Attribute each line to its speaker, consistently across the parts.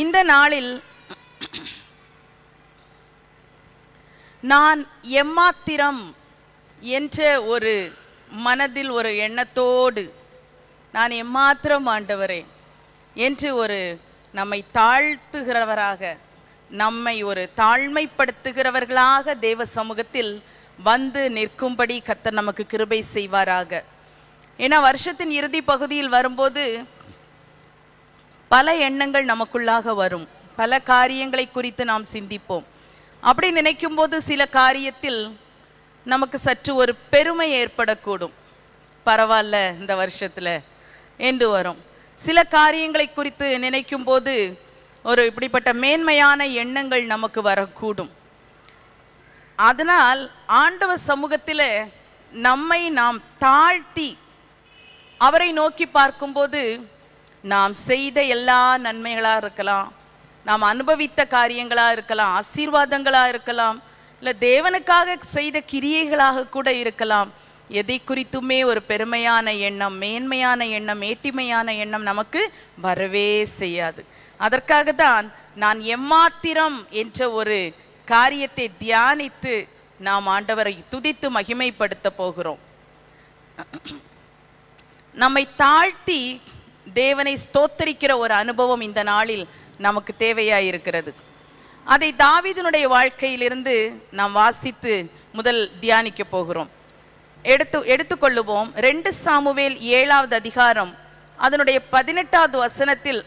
Speaker 1: இந்த நாளில் நான் எம்மாத்திரம் என்ற ஒரு மனதில் ஒரு எண்ணத்தோடு நான் எம்மாத்திரம் ஆண்டவரே என்று ஒரு நம்மை தாழ்த்துகிறவராக நம்மை ஒரு தாழ்மைப்படுத்துகிறவர்களாக தேவ சமூகத்தில் வந்து நிற்கும்படி கத்தர் நமக்கு கிருபை செய்வாராக ஏன்னா வருஷத்தின் இறுதி பகுதியில் வரும்போது பல எண்ணங்கள் நமக்குள்ளாக வரும் பல காரியங்களை குறித்து நாம் சிந்திப்போம் அப்படி நினைக்கும் போது சில காரியத்தில் நமக்கு சற்று ஒரு பெருமை ஏற்படக்கூடும் பரவாயில்ல இந்த வருஷத்தில் என்று வரும் சில காரியங்களை குறித்து நினைக்கும் போது ஒரு இப்படிப்பட்ட மேன்மையான எண்ணங்கள் நமக்கு வரக்கூடும் அதனால் ஆண்டவ சமூகத்தில் நம்மை நாம் தாழ்த்தி அவரை நோக்கி பார்க்கும்போது நாம் செய்த எல்லா நன்மைகளாக இருக்கலாம் நாம் அனுபவித்த காரியங்களாக இருக்கலாம் ஆசீர்வாதங்களாக இருக்கலாம் இல்லை தேவனுக்காக செய்த கிரியைகளாக கூட இருக்கலாம் எதை குறித்துமே ஒரு பெருமையான எண்ணம் மேன்மையான எண்ணம் ஏட்டிமையான எண்ணம் நமக்கு வரவே செய்யாது அதற்காக தான் நான் எம்மாத்திரம் என்ற ஒரு காரியத்தை தியானித்து நாம் ஆண்டவரை துதித்து மகிமைப்படுத்த போகிறோம் நம்மை தாழ்த்தி தேவனை ஸ்தோத்தரிக்கிற ஒரு அனுபவம் இந்த நாளில் நமக்கு தேவையாக இருக்கிறது அதை தாவிதனுடைய வாழ்க்கையிலிருந்து நாம் வாசித்து முதல் தியானிக்க போகிறோம் எடுத்து எடுத்துக்கொள்ளுவோம் ரெண்டு சாமுவேல் ஏழாவது அதிகாரம் அதனுடைய பதினெட்டாவது வசனத்தில்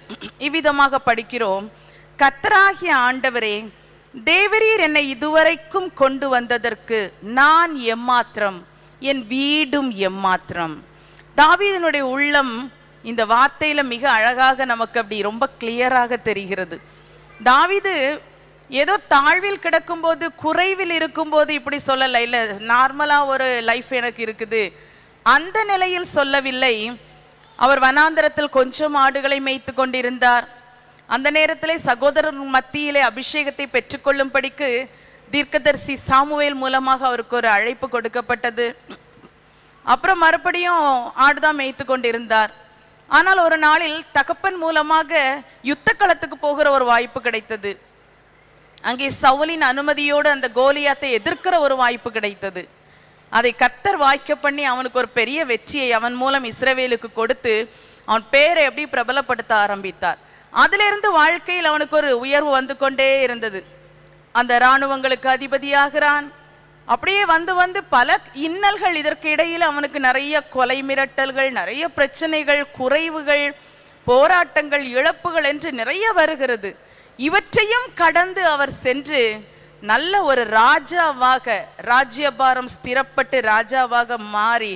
Speaker 1: இவ்விதமாக படிக்கிறோம் கத்தராகிய ஆண்டவரே தேவரீர் என்னை இதுவரைக்கும் கொண்டு வந்ததற்கு நான் எம்மாத்திரம் என் வீடும் எம்மாத்திரம் தாவீதனுடைய உள்ளம் இந்த வார்த்தையில் மிக அழகாக நமக்கு அப்படி ரொம்ப கிளியராக தெரிகிறது தாவிது ஏதோ தாழ்வில் கிடக்கும்போது குறைவில் இருக்கும்போது இப்படி சொல்லலை இல்லை நார்மலாக ஒரு லைஃப் எனக்கு இருக்குது அந்த நிலையில் சொல்லவில்லை அவர் வனாந்தரத்தில் கொஞ்சம் ஆடுகளை மேய்த்து கொண்டிருந்தார் அந்த நேரத்தில் சகோதரர் மத்தியிலே அபிஷேகத்தை பெற்றுக்கொள்ளும்படிக்கு தீர்க்கதர்சி சாமுவேல் மூலமாக அவருக்கு ஒரு அழைப்பு கொடுக்கப்பட்டது அப்புறம் மறுபடியும் ஆடுதான் மேய்த்து கொண்டிருந்தார் ஆனால் ஒரு நாளில் தகப்பன் மூலமாக யுத்த களத்துக்கு போகிற ஒரு வாய்ப்பு கிடைத்தது அங்கே சவுலின் அனுமதியோடு அந்த கோலியாத்தை எதிர்க்கிற ஒரு வாய்ப்பு கிடைத்தது அதை கத்தர் வாய்க்க பண்ணி அவனுக்கு ஒரு பெரிய வெற்றியை அவன் மூலம் இஸ்ரவேலுக்கு கொடுத்து அவன் பேரை எப்படி பிரபலப்படுத்த ஆரம்பித்தார் அதிலிருந்து வாழ்க்கையில் அவனுக்கு ஒரு உயர்வு வந்து கொண்டே இருந்தது அந்த இராணுவங்களுக்கு அதிபதியாகிறான் அப்படியே வந்து வந்து பல இன்னல்கள் இதற்கு இடையில் அவனுக்கு நிறைய கொலை மிரட்டல்கள் நிறைய பிரச்சனைகள் குறைவுகள் போராட்டங்கள் இழப்புகள் என்று நிறைய வருகிறது இவற்றையும் கடந்து அவர் சென்று நல்ல ஒரு ராஜாவாக ராஜ்யபாரம் ஸ்திரப்பட்டு ராஜாவாக மாறி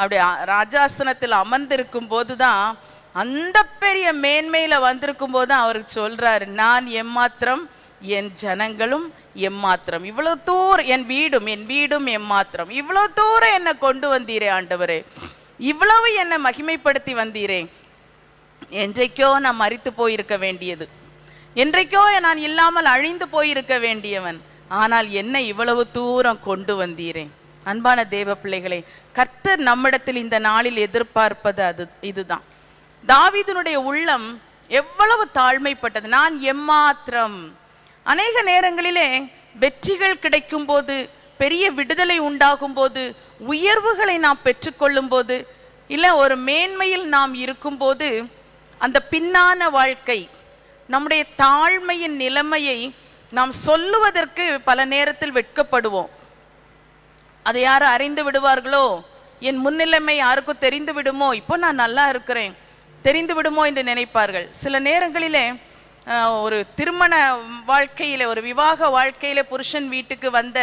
Speaker 1: அப்படி ராஜாசனத்தில் அமர்ந்திருக்கும் போது தான் அந்த பெரிய மேன்மையில் வந்திருக்கும் போது தான் அவருக்கு சொல்கிறாரு நான் எம்மாத்திரம் என் ஜனங்களும் எம்மாத்திரம் இவ்வளோ தூரம் என் வீடும் என் வீடும் எம்மாத்திரம் இவ்வளோ தூரம் என்னை கொண்டு வந்தீரே ஆண்டவரே இவ்வளவு என்னை மகிமைப்படுத்தி வந்தீரே என்றைக்கோ நான் மறித்து போயிருக்க வேண்டியது என்றைக்கோ நான் இல்லாமல் அழிந்து போயிருக்க வேண்டியவன் ஆனால் என்னை இவ்வளவு தூரம் கொண்டு வந்தீரேன் அன்பான தேவ பிள்ளைகளே கர்த்தர் நம்மிடத்தில் இந்த நாளில் எதிர்பார்ப்பது அது இதுதான் தாவிதனுடைய உள்ளம் எவ்வளவு தாழ்மைப்பட்டது நான் எம்மாத்திரம் அநேக நேரங்களிலே வெற்றிகள் கிடைக்கும் போது பெரிய விடுதலை உண்டாகும் போது உயர்வுகளை நாம் பெற்றுக்கொள்ளும் போது இல்லை ஒரு மேன்மையில் நாம் இருக்கும்போது அந்த பின்னான வாழ்க்கை நம்முடைய தாழ்மையின் நிலைமையை நாம் சொல்லுவதற்கு பல நேரத்தில் வெட்கப்படுவோம் அதை யார் அறிந்து விடுவார்களோ என் முன்னிலைமை யாருக்கும் தெரிந்து விடுமோ இப்போ நான் நல்லா இருக்கிறேன் தெரிந்து விடுமோ என்று நினைப்பார்கள் சில நேரங்களிலே ஒரு திருமண வாழ்க்கையில் ஒரு விவாக வாழ்க்கையில் புருஷன் வீட்டுக்கு வந்த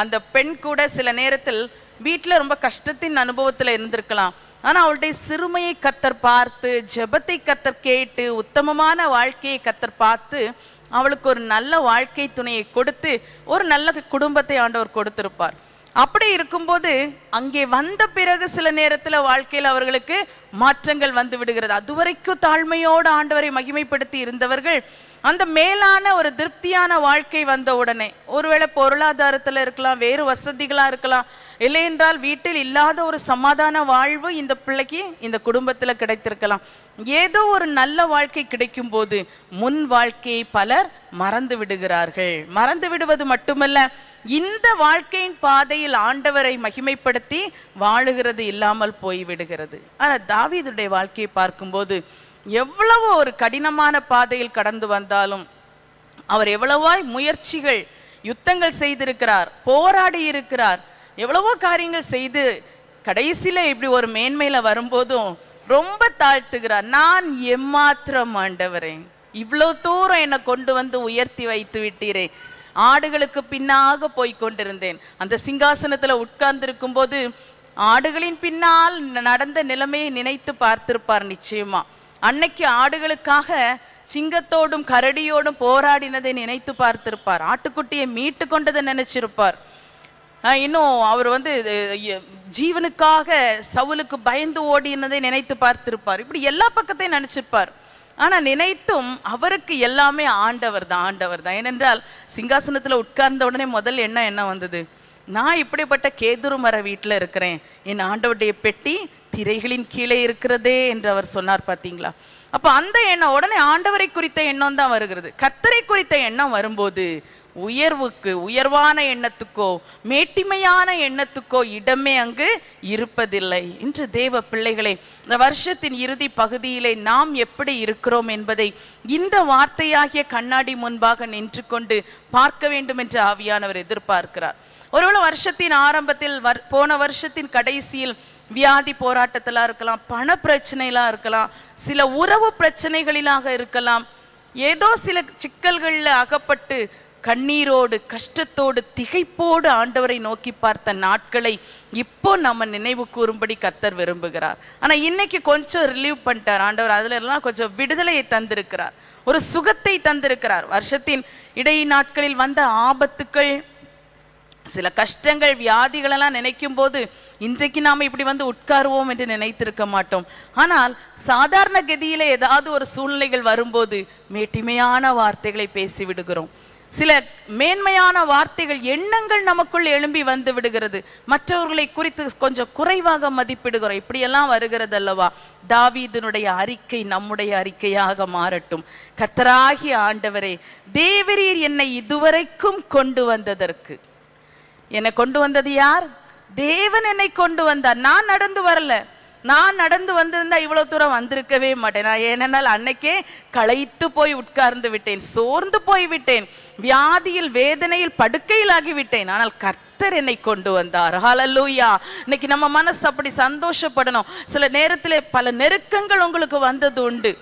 Speaker 1: அந்த பெண் கூட சில நேரத்தில் வீட்டில் ரொம்ப கஷ்டத்தின் அனுபவத்தில் இருந்திருக்கலாம் ஆனால் அவளுடைய சிறுமையை கத்தர் பார்த்து ஜபத்தை கத்தர் கேட்டு உத்தமமான வாழ்க்கையை கத்தர் பார்த்து அவளுக்கு ஒரு நல்ல வாழ்க்கை துணையை கொடுத்து ஒரு நல்ல குடும்பத்தை ஆண்டவர் கொடுத்திருப்பார் அப்படி இருக்கும்போது அங்கே வந்த பிறகு சில நேரத்தில் வாழ்க்கையில் அவர்களுக்கு மாற்றங்கள் வந்து விடுகிறது அதுவரைக்கும் தாழ்மையோடு ஆண்டவரை மகிமைப்படுத்தி இருந்தவர்கள் அந்த மேலான ஒரு திருப்தியான வாழ்க்கை வந்த உடனே ஒருவேளை பொருளாதாரத்தில் இருக்கலாம் வேறு வசதிகளாக இருக்கலாம் இல்லை என்றால் வீட்டில் இல்லாத ஒரு சமாதான வாழ்வு இந்த பிள்ளைக்கு இந்த குடும்பத்தில் கிடைத்திருக்கலாம் ஏதோ ஒரு நல்ல வாழ்க்கை கிடைக்கும் போது முன் வாழ்க்கையை பலர் மறந்து விடுகிறார்கள் மறந்து விடுவது மட்டுமல்ல இந்த வாழ்க்கையின் பாதையில் ஆண்டவரை மகிமைப்படுத்தி வாழுகிறது இல்லாமல் போய்விடுகிறது ஆனால் தாவீதுடைய வாழ்க்கையை பார்க்கும்போது எவ்வளவு ஒரு கடினமான பாதையில் கடந்து வந்தாலும் அவர் எவ்வளவாய் முயற்சிகள் யுத்தங்கள் செய்திருக்கிறார் போராடி இருக்கிறார் எவ்வளவோ காரியங்கள் செய்து கடைசியில் இப்படி ஒரு மேன்மையில் வரும்போதும் ரொம்ப தாழ்த்துகிறார் நான் எம்மாத்திரம் ஆண்டவரே இவ்வளோ தூரம் என்னை கொண்டு வந்து உயர்த்தி வைத்து விட்டீரே ஆடுகளுக்கு பின்னாக போய் கொண்டிருந்தேன் அந்த சிங்காசனத்தில் உட்கார்ந்திருக்கும் போது ஆடுகளின் பின்னால் நடந்த நிலைமையை நினைத்து பார்த்திருப்பார் நிச்சயமாக அன்னைக்கு ஆடுகளுக்காக சிங்கத்தோடும் கரடியோடும் போராடினதை நினைத்து பார்த்திருப்பார் ஆட்டுக்குட்டியை மீட்டு கொண்டதை நினைச்சிருப்பார் இன்னும் அவர் வந்து ஜீவனுக்காக சவுலுக்கு பயந்து ஓடினதை நினைத்து பார்த்திருப்பார் இப்படி எல்லா பக்கத்தையும் நினைச்சிருப்பார் ஆனால் நினைத்தும் அவருக்கு எல்லாமே ஆண்டவர் தான் ஆண்டவர் தான் ஏனென்றால் சிங்காசனத்தில் உட்கார்ந்த உடனே முதல் என்ன என்ன வந்தது நான் இப்படிப்பட்ட கேதுரு மர வீட்டில் இருக்கிறேன் என் ஆண்டவருடைய பெட்டி திரைகளின் கீழே இருக்கிறதே என்று அவர் சொன்னார் பார்த்தீங்களா அப்போ அந்த எண்ணம் உடனே ஆண்டவரை குறித்த எண்ணம் தான் வருகிறது கத்தரை குறித்த எண்ணம் வரும்போது உயர்வுக்கு உயர்வான எண்ணத்துக்கோ மேட்டிமையான எண்ணத்துக்கோ இடமே அங்கு இருப்பதில்லை இன்று தேவ பிள்ளைகளே இந்த வருஷத்தின் இறுதி பகுதியிலே நாம் எப்படி இருக்கிறோம் என்பதை இந்த வார்த்தையாகிய கண்ணாடி முன்பாக நின்று கொண்டு பார்க்க வேண்டும் என்று ஆவியானவர் எதிர்பார்க்கிறார் ஒருவேளை வருஷத்தின் ஆரம்பத்தில் போன வருஷத்தின் கடைசியில் வியாதி போராட்டத்திலாம் இருக்கலாம் பண பிரச்சனைலாம் இருக்கலாம் சில உறவு பிரச்சனைகளிலாக இருக்கலாம் ஏதோ சில சிக்கல்களில் அகப்பட்டு கண்ணீரோடு கஷ்டத்தோடு திகைப்போடு ஆண்டவரை நோக்கி பார்த்த நாட்களை இப்போ நம்ம நினைவு கூறும்படி கத்தர் விரும்புகிறார் ஆனால் இன்னைக்கு கொஞ்சம் ரிலீவ் பண்ணிட்டார் ஆண்டவர் அதுல எல்லாம் கொஞ்சம் விடுதலையை தந்திருக்கிறார் ஒரு சுகத்தை தந்திருக்கிறார் வருஷத்தின் இடை நாட்களில் வந்த ஆபத்துக்கள் சில கஷ்டங்கள் வியாதிகளெல்லாம் நினைக்கும் போது இன்றைக்கு நாம் இப்படி வந்து உட்காருவோம் என்று நினைத்திருக்க மாட்டோம் ஆனால் சாதாரண கதியில் ஏதாவது ஒரு சூழ்நிலைகள் வரும்போது மேட்டிமையான வார்த்தைகளை பேசி விடுகிறோம் சில மேன்மையான வார்த்தைகள் எண்ணங்கள் நமக்குள் எழும்பி வந்து விடுகிறது மற்றவர்களை குறித்து கொஞ்சம் குறைவாக மதிப்பிடுகிறோம் இப்படியெல்லாம் வருகிறது அல்லவா தாவீதனுடைய அறிக்கை நம்முடைய அறிக்கையாக மாறட்டும் கத்தராகி ஆண்டவரே தேவரீர் என்னை இதுவரைக்கும் கொண்டு வந்ததற்கு என்னை கொண்டு வந்தது யார் தேவன் என்னை கொண்டு வந்தார் நான் நடந்து வரல நான் நடந்து வந்திருந்தா இவ்வளோ தூரம் வந்திருக்கவே மாட்டேன் நான் ஏனென்றால் அன்னைக்கே களைத்து போய் உட்கார்ந்து விட்டேன் சோர்ந்து போய் விட்டேன் வியாதியில் வேதனையில் படுக்கையில் ஆகிவிட்டேன் ஆனால் கர்த்தர் என்னை கொண்டு வந்தார் ஹலலூயா இன்னைக்கு நம்ம மனசு அப்படி சந்தோஷப்படணும் சில நேரத்தில் பல நெருக்கங்கள் உங்களுக்கு வந்தது உண்டு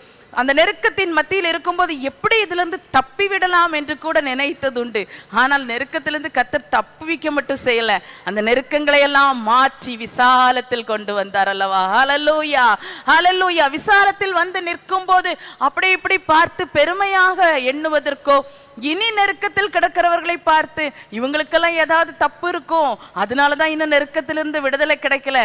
Speaker 1: அந்த நெருக்கத்தின் மத்தியில் இருக்கும்போது எப்படி இதிலிருந்து தப்பி விடலாம் என்று கூட நினைத்தது உண்டு ஆனால் நெருக்கத்திலிருந்து கத்தர் தப்புவிக்க மட்டும் செய்யலை அந்த நெருக்கங்களை எல்லாம் மாற்றி விசாலத்தில் கொண்டு வந்தார் அல்லவா ஹலலூயா விசாலத்தில் வந்து நிற்கும் போது அப்படி இப்படி பார்த்து பெருமையாக எண்ணுவதற்கோ இனி நெருக்கத்தில் கிடக்கிறவர்களை பார்த்து இவங்களுக்கெல்லாம் ஏதாவது தப்பு இருக்கும் அதனால தான் இன்னும் நெருக்கத்திலிருந்து விடுதலை கிடைக்கல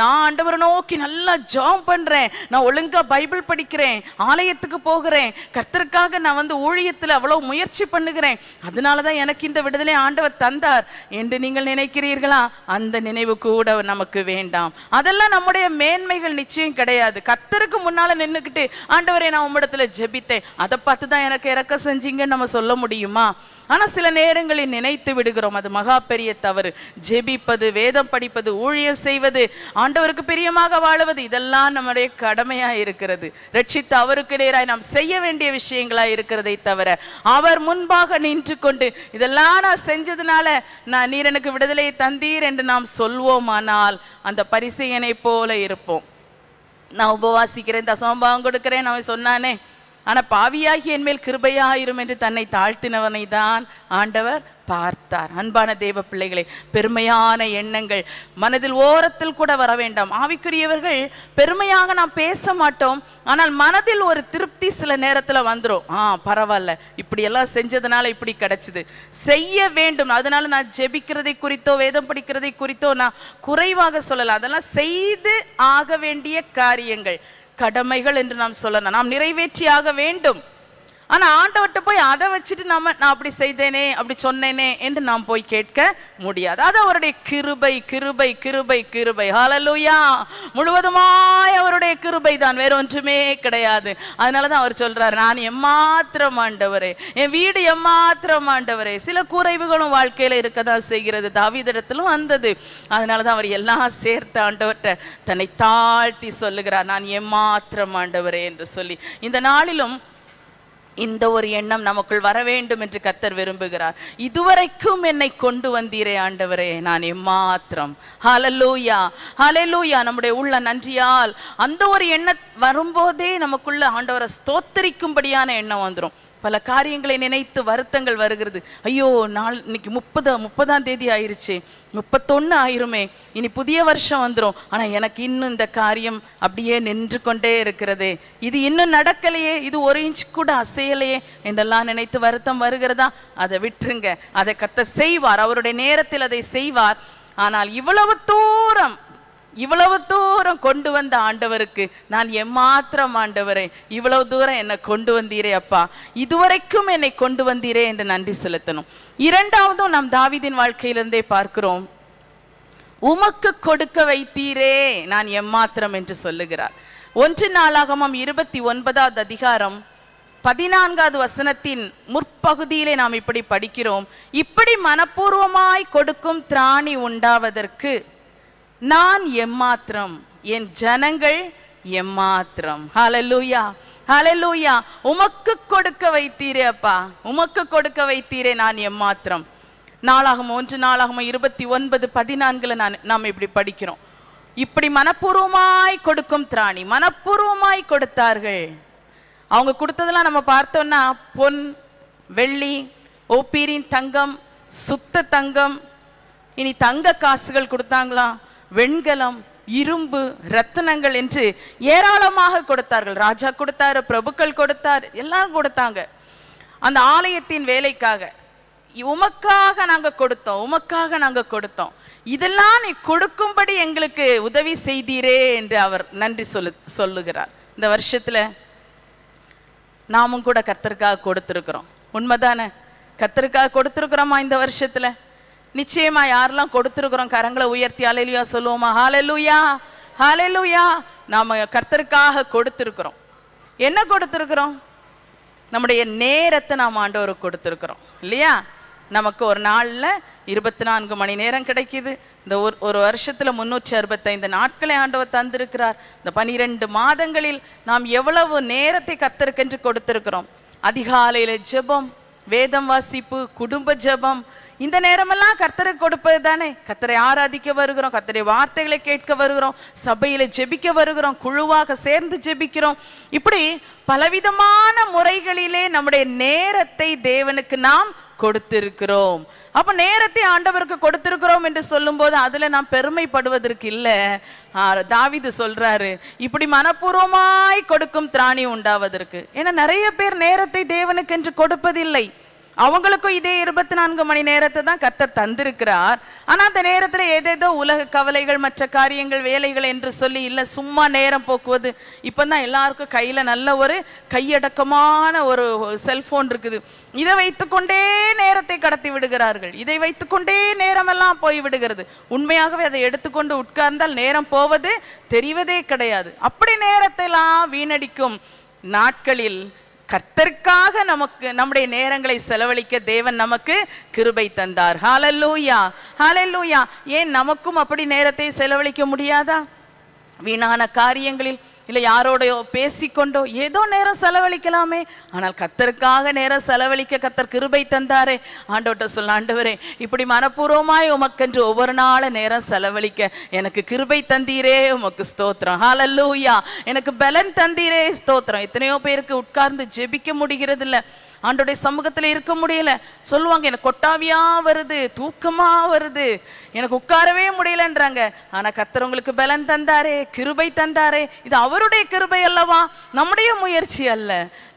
Speaker 1: நான் ஆண்டவரை நோக்கி நல்லா ஜாம் பண்ணுறேன் நான் ஒழுங்காக பைபிள் படிக்கிறேன் ஆலயத்துக்கு போகிறேன் கர்த்தருக்காக நான் வந்து ஊழியத்தில் அவ்வளோ முயற்சி பண்ணுகிறேன் அதனால தான் எனக்கு இந்த விடுதலை ஆண்டவர் தந்தார் என்று நீங்கள் நினைக்கிறீர்களா அந்த நினைவு கூட நமக்கு வேண்டாம் அதெல்லாம் நம்முடைய மேன்மைகள் நிச்சயம் கிடையாது கத்தருக்கு முன்னால் நின்றுக்கிட்டு ஆண்டவரை நான் உம்மிடத்தில் ஜெபித்தேன் அதை பார்த்து தான் எனக்கு இறக்க செஞ்சீங்கன்னு நம்ம சொல்ல முடியுமா ஆனால் சில நேரங்களில் நினைத்து விடுகிறோம் அது மகா பெரிய தவறு ஜெபிப்பது வேதம் படிப்பது ஊழியம் செய்வது ஆண்டவருக்கு பிரியமாக வாழுவது இதெல்லாம் நம்முடைய கடமையாக இருக்கிறது ரட்சித்து அவருக்கு நேராய் நாம் செய்ய வேண்டிய விஷயங்களாக இருக்கிறதை தவிர அவர் முன்பாக நின்று கொண்டு இதெல்லாம் நான் செஞ்சதுனால நான் நீர் எனக்கு விடுதலையை தந்தீர் என்று நாம் சொல்வோமானால் அந்த பரிசையனை போல இருப்போம் நான் உபவாசிக்கிறேன் தசோம்பாவம் கொடுக்குறேன் அவன் சொன்னானே ஆனால் பாவியாகி என்மேல் கிருபையாயிரும் என்று தன்னை தாழ்த்தினவனை தான் ஆண்டவர் பார்த்தார் அன்பான தேவ பிள்ளைகளை பெருமையான எண்ணங்கள் மனதில் ஓரத்தில் கூட வர வேண்டாம் ஆவிக்குரியவர்கள் பெருமையாக நாம் பேச மாட்டோம் ஆனால் மனதில் ஒரு திருப்தி சில நேரத்தில் வந்துடும் ஆ பரவாயில்ல இப்படியெல்லாம் செஞ்சதுனால இப்படி கிடச்சிது செய்ய வேண்டும் அதனால நான் ஜெபிக்கிறதை குறித்தோ வேதம் படிக்கிறதை குறித்தோ நான் குறைவாக சொல்லலாம் அதெல்லாம் செய்து ஆக வேண்டிய காரியங்கள் கடமைகள் என்று நாம் சொல்லலாம் நாம் நிறைவேற்றியாக வேண்டும் ஆனால் ஆண்டவர்கிட்ட போய் அதை வச்சுட்டு நாம் நான் அப்படி செய்தேனே அப்படி சொன்னேனே என்று நாம் போய் கேட்க முடியாது அது அவருடைய கிருபை கிருபை கிருபை கிருபை ஹாலலூயா முழுவதுமாய் அவருடைய கிருபை தான் வேற ஒன்றுமே கிடையாது அதனால தான் அவர் சொல்கிறார் நான் எம்மாத்திரம் ஆண்டவரே என் வீடு எம்மாத்திரம் ஆண்டவரே சில குறைவுகளும் வாழ்க்கையில் இருக்க தான் செய்கிறது தாவிதிடத்திலும் வந்தது அதனால தான் அவர் எல்லாம் சேர்த்த ஆண்டவர்கிட்ட தன்னை தாழ்த்தி சொல்லுகிறார் நான் எம்மாத்திரம் ஆண்டவரே என்று சொல்லி இந்த நாளிலும் இந்த ஒரு எண்ணம் நமக்குள் வர வேண்டும் என்று கத்தர் விரும்புகிறார் இதுவரைக்கும் என்னை கொண்டு வந்தீரே ஆண்டவரே நான் எம்மாத்திரம் ஹலலூயா ஹலலூயா நம்முடைய உள்ள நன்றியால் அந்த ஒரு எண்ணம் வரும்போதே நமக்குள்ள ஆண்டவரை ஸ்தோத்தரிக்கும்படியான எண்ணம் வந்துடும் பல காரியங்களை நினைத்து வருத்தங்கள் வருகிறது ஐயோ நாள் இன்னைக்கு முப்பது முப்பதாம் தேதி ஆயிருச்சு முப்பத்தொன்று ஆயிருமே இனி புதிய வருஷம் வந்துடும் ஆனால் எனக்கு இன்னும் இந்த காரியம் அப்படியே நின்று கொண்டே இருக்கிறது இது இன்னும் நடக்கலையே இது ஒரு இன்ச் கூட அசையலையே என்றெல்லாம் நினைத்து வருத்தம் வருகிறதா அதை விட்டுருங்க அதை கத்த செய்வார் அவருடைய நேரத்தில் அதை செய்வார் ஆனால் இவ்வளவு தூரம் இவ்வளவு தூரம் கொண்டு வந்த ஆண்டவருக்கு நான் எம்மாத்திரம் ஆண்டவரே இவ்வளவு தூரம் என்னை கொண்டு வந்தீரே அப்பா இதுவரைக்கும் என்னை கொண்டு வந்தீரே என்று நன்றி செலுத்தணும் இரண்டாவதும் நாம் தாவிதின் வாழ்க்கையிலிருந்தே பார்க்கிறோம் உமக்கு கொடுக்க வைத்தீரே நான் எம்மாத்திரம் என்று சொல்லுகிறார் ஒன்று நாளாகமம் இருபத்தி ஒன்பதாவது அதிகாரம் பதினான்காவது வசனத்தின் முற்பகுதியிலே நாம் இப்படி படிக்கிறோம் இப்படி மனப்பூர்வமாய் கொடுக்கும் திராணி உண்டாவதற்கு நான் எம்மாத்திரம் என் ஜனங்கள் எம்மாத்திரம் ஹலலூயா ஹலலூயா உமக்கு கொடுக்க வைத்தீரே அப்பா உமக்கு கொடுக்க வைத்தீரே நான் எம்மாத்திரம் நாளாகமோ ஒன்று நாளாகமோ இருபத்தி ஒன்பது பதினான்குல நான் நாம் இப்படி படிக்கிறோம் இப்படி மனப்பூர்வமாய் கொடுக்கும் திராணி மனப்பூர்வமாய் கொடுத்தார்கள் அவங்க கொடுத்ததெல்லாம் நம்ம பார்த்தோம்னா பொன் வெள்ளி ஓப்பீரின் தங்கம் சுத்த தங்கம் இனி தங்க காசுகள் கொடுத்தாங்களாம் வெண்கலம் இரும்பு ரத்தனங்கள் என்று ஏராளமாக கொடுத்தார்கள் ராஜா கொடுத்தாரு பிரபுக்கள் கொடுத்தார் எல்லாரும் கொடுத்தாங்க அந்த ஆலயத்தின் வேலைக்காக உமக்காக நாங்கள் கொடுத்தோம் உமக்காக நாங்கள் கொடுத்தோம் இதெல்லாம் நீ கொடுக்கும்படி எங்களுக்கு உதவி செய்தீரே என்று அவர் நன்றி சொல்லு சொல்லுகிறார் இந்த வருஷத்தில் நாமும் கூட கத்தருக்காக கொடுத்துருக்குறோம் உண்மைதானே கத்தருக்காக கொடுத்துருக்குறோமா இந்த வருஷத்தில் நிச்சயமா யாரெல்லாம் கொடுத்துருக்குறோம் கரங்களை உயர்த்தி அலையிலுயா சொல்லுவோமா ஹாலலுயா ஹாலலுயா நாம் கர்த்தருக்காக கொடுத்துருக்குறோம் என்ன கொடுத்துருக்குறோம் நம்முடைய நேரத்தை நாம் ஆண்டவருக்கு கொடுத்துருக்குறோம் இல்லையா நமக்கு ஒரு நாளில் இருபத்தி நான்கு மணி நேரம் கிடைக்கிது இந்த ஒரு ஒரு வருஷத்தில் முந்நூற்றி அறுபத்தைந்து நாட்களை ஆண்டவர் தந்திருக்கிறார் இந்த பனிரெண்டு மாதங்களில் நாம் எவ்வளவு நேரத்தை கத்தருக்கென்று கொடுத்துருக்குறோம் அதிகாலையில் ஜெபம் வேதம் வாசிப்பு குடும்ப ஜெபம் இந்த நேரமெல்லாம் கர்த்தரை கொடுப்பது தானே கர்த்தரை ஆராதிக்க வருகிறோம் கர்த்தரை வார்த்தைகளை கேட்க வருகிறோம் சபையில ஜெபிக்க வருகிறோம் குழுவாக சேர்ந்து ஜெபிக்கிறோம் இப்படி பலவிதமான முறைகளிலே நம்முடைய நேரத்தை தேவனுக்கு நாம் கொடுத்திருக்கிறோம் அப்ப நேரத்தை ஆண்டவருக்கு கொடுத்திருக்கிறோம் என்று சொல்லும் போது அதுல நாம் பெருமைப்படுவதற்கு இல்ல தாவிது சொல்றாரு இப்படி மனப்பூர்வமாய் கொடுக்கும் திராணி உண்டாவதற்கு ஏன்னா நிறைய பேர் நேரத்தை தேவனுக்கு என்று கொடுப்பதில்லை அவங்களுக்கும் இதே இருபத்தி நான்கு மணி நேரத்தை தான் கத்தர் தந்திருக்கிறார் ஆனால் அந்த நேரத்தில் ஏதேதோ உலக கவலைகள் மற்ற காரியங்கள் வேலைகள் என்று சொல்லி இல்லை சும்மா நேரம் போக்குவது இப்போ தான் எல்லாருக்கும் கையில் நல்ல ஒரு கையடக்கமான ஒரு செல்ஃபோன் இருக்குது இதை வைத்துக்கொண்டே நேரத்தை கடத்தி விடுகிறார்கள் இதை வைத்துக்கொண்டே நேரமெல்லாம் போய் விடுகிறது உண்மையாகவே அதை எடுத்துக்கொண்டு உட்கார்ந்தால் நேரம் போவது தெரிவதே கிடையாது அப்படி நேரத்தைலாம் வீணடிக்கும் நாட்களில் கர்த்தர்க்காக நமக்கு நம்முடைய நேரங்களை செலவழிக்க தேவன் நமக்கு கிருபை தந்தார் ஹாலல்லூயா ஹாலல்லூயா ஏன் நமக்கும் அப்படி நேரத்தை செலவழிக்க முடியாதா வீணான காரியங்களில் இல்லை யாரோடையோ பேசிக்கொண்டோ ஏதோ நேரம் செலவழிக்கலாமே ஆனால் கத்தருக்காக நேரம் செலவழிக்க கத்தர் கிருபை தந்தாரே ஆண்டோட்ட சொல்ல ஆண்டவரே இப்படி மனப்பூர்வமாய் உமக்கென்று ஒவ்வொரு நாளும் நேரம் செலவழிக்க எனக்கு கிருபை தந்தீரே உமக்கு ஸ்தோத்திரம் ஹாலல்லூயா எனக்கு பலன் தந்தீரே ஸ்தோத்திரம் எத்தனையோ பேருக்கு உட்கார்ந்து ஜெபிக்க முடிகிறது இல்லை ஆண்டோடைய சமூகத்தில் இருக்க முடியல சொல்லுவாங்க எனக்கு கொட்டாவியா வருது தூக்கமா வருது எனக்கு உட்காரவே முடியலன்றாங்க ஆனா கத்தர் உங்களுக்கு பலன் தந்தாரே கிருபை தந்தாரே இது அவருடைய கிருபை அல்லவா நம்முடைய முயற்சி அல்ல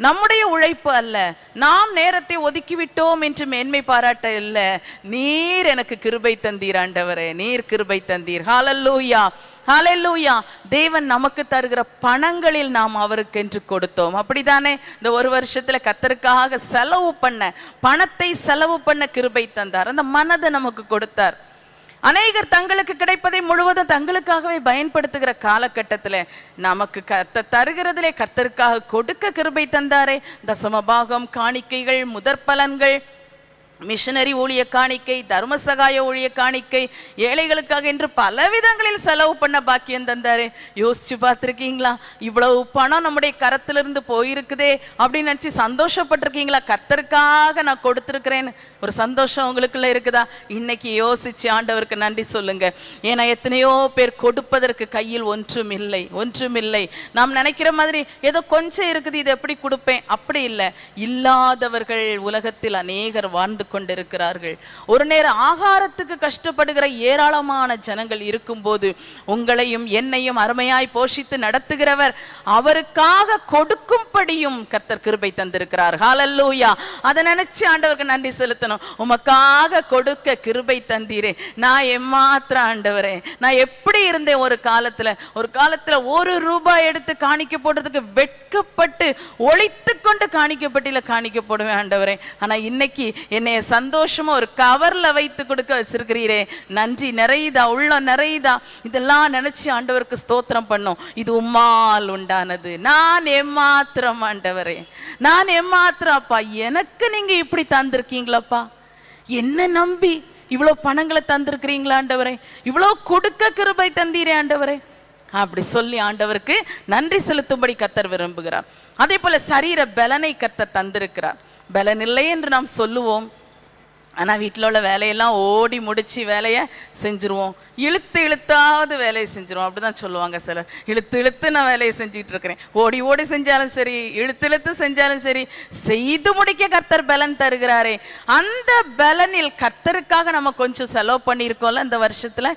Speaker 1: நம்முடைய உழைப்பு அல்ல நாம் நேரத்தை ஒதுக்கிவிட்டோம் என்று மேன்மை பாராட்ட இல்லை நீர் எனக்கு கிருபை தந்தீர் ஆண்டவரே நீர் கிருபை தந்தீர் ஹாலல்லூயா ஹலெல்லூயா தேவன் நமக்கு தருகிற பணங்களில் நாம் அவருக்கு என்று கொடுத்தோம் அப்படிதானே இந்த ஒரு வருஷத்துல கத்தருக்காக செலவு பண்ண பணத்தை செலவு பண்ண கிருபை தந்தார் அந்த மனதை நமக்கு கொடுத்தார் அநேகர் தங்களுக்கு கிடைப்பதை முழுவதும் தங்களுக்காகவே பயன்படுத்துகிற காலகட்டத்தில் நமக்கு கத்த தருகிறதிலே கத்தருக்காக கொடுக்க கிருபை தந்தாரே தசமபாகம் காணிக்கைகள் முதற்பலன்கள் மிஷனரி ஊழிய காணிக்கை தர்ம சகாய ஊழிய காணிக்கை ஏழைகளுக்காக என்று பல விதங்களில் செலவு பண்ண பாக்கியம் தந்தாரு யோசிச்சு பார்த்துருக்கீங்களா இவ்வளவு பணம் நம்முடைய கரத்திலிருந்து போயிருக்குதே அப்படின்னு நினச்சி சந்தோஷப்பட்டிருக்கீங்களா கத்தருக்காக நான் கொடுத்துருக்கிறேன்னு ஒரு சந்தோஷம் உங்களுக்குள்ள இருக்குதா இன்னைக்கு யோசிச்சு ஆண்டவருக்கு நன்றி சொல்லுங்க ஏன்னா எத்தனையோ பேர் கொடுப்பதற்கு கையில் ஒன்றும் இல்லை ஒன்றும் இல்லை நாம் நினைக்கிற மாதிரி ஏதோ கொஞ்சம் இருக்குது இது எப்படி கொடுப்பேன் அப்படி இல்லை இல்லாதவர்கள் உலகத்தில் அநேகர் வாழ்ந்து கொண்டிருக்கிறார்கள் ஒரு நேரம் ஆகாரத்துக்கு கஷ்டப்படுகிற ஏராளமான ஜனங்கள் இருக்கும்போது உங்களையும் என்னையும் அருமையாய் போஷித்து நடத்துகிறவர் அவருக்காக கொடுக்கும்படியும் கர்த்தர் கிருபை தந்திருக்கிறார் ஹாலல்லூயா அதை நினைச்சு ஆண்டவருக்கு நன்றி செலுத்தணும் உமக்காக கொடுக்க கிருபை தந்தீரே நான் எம்மாத்திர ஆண்டவரே நான் எப்படி இருந்தேன் ஒரு காலத்துல ஒரு காலத்துல ஒரு ரூபாய் எடுத்து காணிக்க போடுறதுக்கு வெட்கப்பட்டு ஒழித்து கொண்டு காணிக்கப்பட்டியில காணிக்க போடுவேன் ஆண்டவரே ஆனா இன்னைக்கு என்னை என்னைய சந்தோஷமா ஒரு கவர்ல வைத்து கொடுக்க வச்சிருக்கிறீரே நன்றி நிறையுதா உள்ள நிறையுதா இதெல்லாம் நினைச்சு ஆண்டவருக்கு ஸ்தோத்திரம் பண்ணும் இது உம்மால் உண்டானது நான் எம்மாத்திரம் ஆண்டவரே நான் எம்மாத்திரம் அப்பா எனக்கு நீங்க இப்படி தந்திருக்கீங்களப்பா என்ன நம்பி இவ்வளோ பணங்களை தந்திருக்கிறீங்களா ஆண்டவரே இவ்வளோ கொடுக்க கிருபை தந்தீரே ஆண்டவரே அப்படி சொல்லி ஆண்டவருக்கு நன்றி செலுத்தும்படி கத்தர் விரும்புகிறார் அதே போல சரீர பலனை கத்த தந்திருக்கிறார் பலன் இல்லை என்று நாம் சொல்லுவோம் ஆனால் வீட்டில் உள்ள வேலையெல்லாம் ஓடி முடித்து வேலையை செஞ்சுருவோம் இழுத்து இழுத்தாவது வேலையை செஞ்சுருவோம் அப்படி தான் சொல்லுவாங்க சிலர் இழுத்து இழுத்து நான் வேலையை செஞ்சுக்கிட்டு இருக்கிறேன் ஓடி ஓடி செஞ்சாலும் சரி இழுத்து இழுத்து செஞ்சாலும் சரி செய்து முடிக்க கர்த்தர் பலன் தருகிறாரே அந்த பலனில் கர்த்தருக்காக நம்ம கொஞ்சம் செலவு பண்ணியிருக்கோம்ல இந்த வருஷத்தில்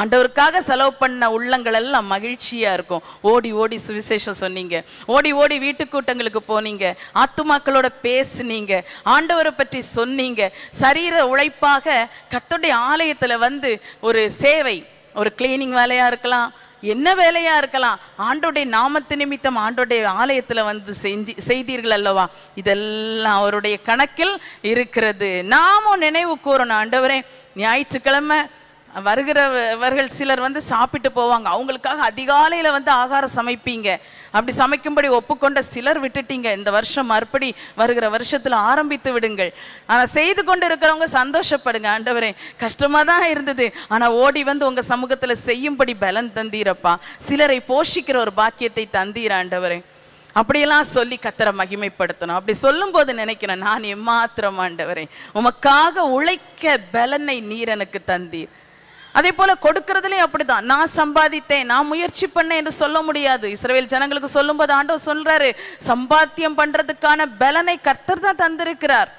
Speaker 1: ஆண்டவருக்காக செலவு பண்ண உள்ளங்கள் எல்லாம் மகிழ்ச்சியாக இருக்கும் ஓடி ஓடி சுவிசேஷம் சொன்னீங்க ஓடி ஓடி வீட்டு கூட்டங்களுக்கு போனீங்க ஆத்துமாக்களோட பேசுனீங்க ஆண்டவரை பற்றி சொன்னீங்க சரீர உழைப்பாக கத்தோடைய ஆலயத்தில் வந்து ஒரு சேவை ஒரு கிளீனிங் வேலையாக இருக்கலாம் என்ன வேலையாக இருக்கலாம் ஆண்டோடைய நாமத்து நிமித்தம் ஆண்டோடைய ஆலயத்தில் வந்து செஞ்சு செய்தீர்கள் அல்லவா இதெல்லாம் அவருடைய கணக்கில் இருக்கிறது நாமும் நினைவு கூறணும் ஆண்டவரே ஞாயிற்றுக்கிழமை வருகிறவர்கள் சிலர் வந்து சாப்பிட்டு போவாங்க அவங்களுக்காக அதிகாலையில் வந்து ஆகாரம் சமைப்பீங்க அப்படி சமைக்கும்படி ஒப்புக்கொண்ட சிலர் விட்டுட்டீங்க இந்த வருஷம் மறுபடி வருகிற வருஷத்தில் ஆரம்பித்து விடுங்கள் ஆனால் செய்து கொண்டு இருக்கிறவங்க சந்தோஷப்படுங்க ஆண்டவரே கஷ்டமாக தான் இருந்தது ஆனால் ஓடி வந்து உங்கள் சமூகத்தில் செய்யும்படி பலன் தந்தீரப்பா சிலரை போஷிக்கிற ஒரு பாக்கியத்தை தந்தீர ஆண்டவரே அப்படியெல்லாம் சொல்லி கத்தரை மகிமைப்படுத்தணும் அப்படி சொல்லும் போது நினைக்கிறேன் நான் எம்மாத்திரம் ஆண்டவரே உமக்காக உழைக்க பலனை நீர் எனக்கு தந்தீர் அதே போல கொடுக்கறதுலயும் அப்படிதான் நான் சம்பாதித்தேன் நான் முயற்சி பண்ணேன் என்று சொல்ல முடியாது இஸ்ரேல் ஜனங்களுக்கு சொல்லும் போது ஆண்டவர் சொல்றாரு சம்பாத்தியம் பண்றதுக்கான பலனை கர்த்தர் தான் தந்திருக்கிறார்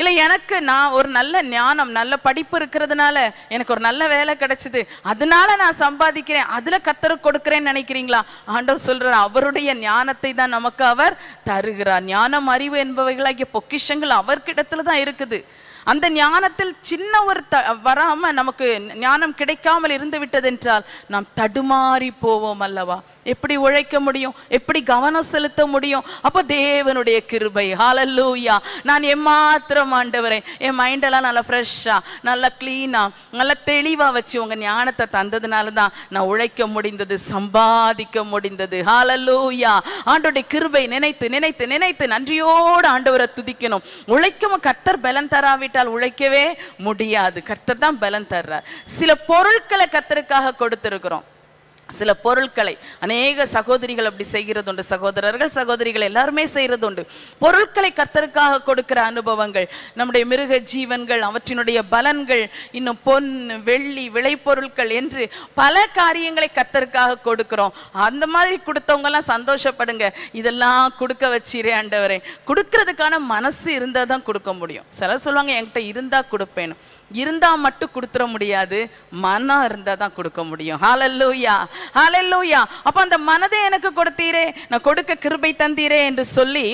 Speaker 1: இல்லை எனக்கு நான் ஒரு நல்ல ஞானம் நல்ல படிப்பு இருக்கிறதுனால எனக்கு ஒரு நல்ல வேலை கிடைச்சது அதனால நான் சம்பாதிக்கிறேன் அதில் கத்தரை கொடுக்கிறேன்னு நினைக்கிறீங்களா ஆண்டவர் சொல்கிறார் அவருடைய ஞானத்தை தான் நமக்கு அவர் தருகிறார் ஞானம் அறிவு என்பவைகளாகிய பொக்கிஷங்கள் அவர்கிடத்துல தான் இருக்குது அந்த ஞானத்தில் சின்ன ஒரு த வராமல் நமக்கு ஞானம் கிடைக்காமல் இருந்து விட்டதென்றால் நாம் தடுமாறி போவோம் அல்லவா எப்படி உழைக்க முடியும் எப்படி கவனம் செலுத்த முடியும் அப்போ தேவனுடைய கிருபை ஹாலல்லூயா நான் எம்மாத்திரம் ஆண்டவரே என் மைண்டெல்லாம் நல்லா ஃப்ரெஷ்ஷாக நல்லா க்ளீனாக நல்லா தெளிவாக வச்சு உங்கள் ஞானத்தை தந்ததுனால தான் நான் உழைக்க முடிந்தது சம்பாதிக்க முடிந்தது ஹாலல்லூயா ஆண்டோடைய கிருபை நினைத்து நினைத்து நினைத்து நன்றியோடு ஆண்டவரை துதிக்கணும் உழைக்கவும் கர்த்தர் பலன் தராவிட்டால் உழைக்கவே முடியாது கர்த்தர் தான் பலன் தர்றார் சில பொருட்களை கர்த்தருக்காக கொடுத்துருக்குறோம் சில பொருட்களை அநேக சகோதரிகள் அப்படி செய்கிறது உண்டு சகோதரர்கள் சகோதரிகள் எல்லாருமே செய்கிறது உண்டு பொருட்களை கத்தருக்காக கொடுக்கிற அனுபவங்கள் நம்முடைய மிருக ஜீவன்கள் அவற்றினுடைய பலன்கள் இன்னும் பொன் வெள்ளி விளைபொருட்கள் என்று பல காரியங்களை கத்தருக்காக கொடுக்கிறோம் அந்த மாதிரி கொடுத்தவங்கெல்லாம் சந்தோஷப்படுங்க இதெல்லாம் கொடுக்க வச்சிரே ஆண்டவரே கொடுக்கறதுக்கான மனசு இருந்தால் தான் கொடுக்க முடியும் சிலர் சொல்லுவாங்க என்கிட்ட இருந்தால் கொடுப்பேன்னு இருந்தால் மட்டும் கொடுத்துட முடியாது மனம் இருந்தால் தான் கொடுக்க முடியும் ஹாலல்லூயா ஹாலல்லூயா அப்போ அந்த மனதை எனக்கு கொடுத்தீரே நான் கொடுக்க கிருபை தந்தீரே என்று சொல்லி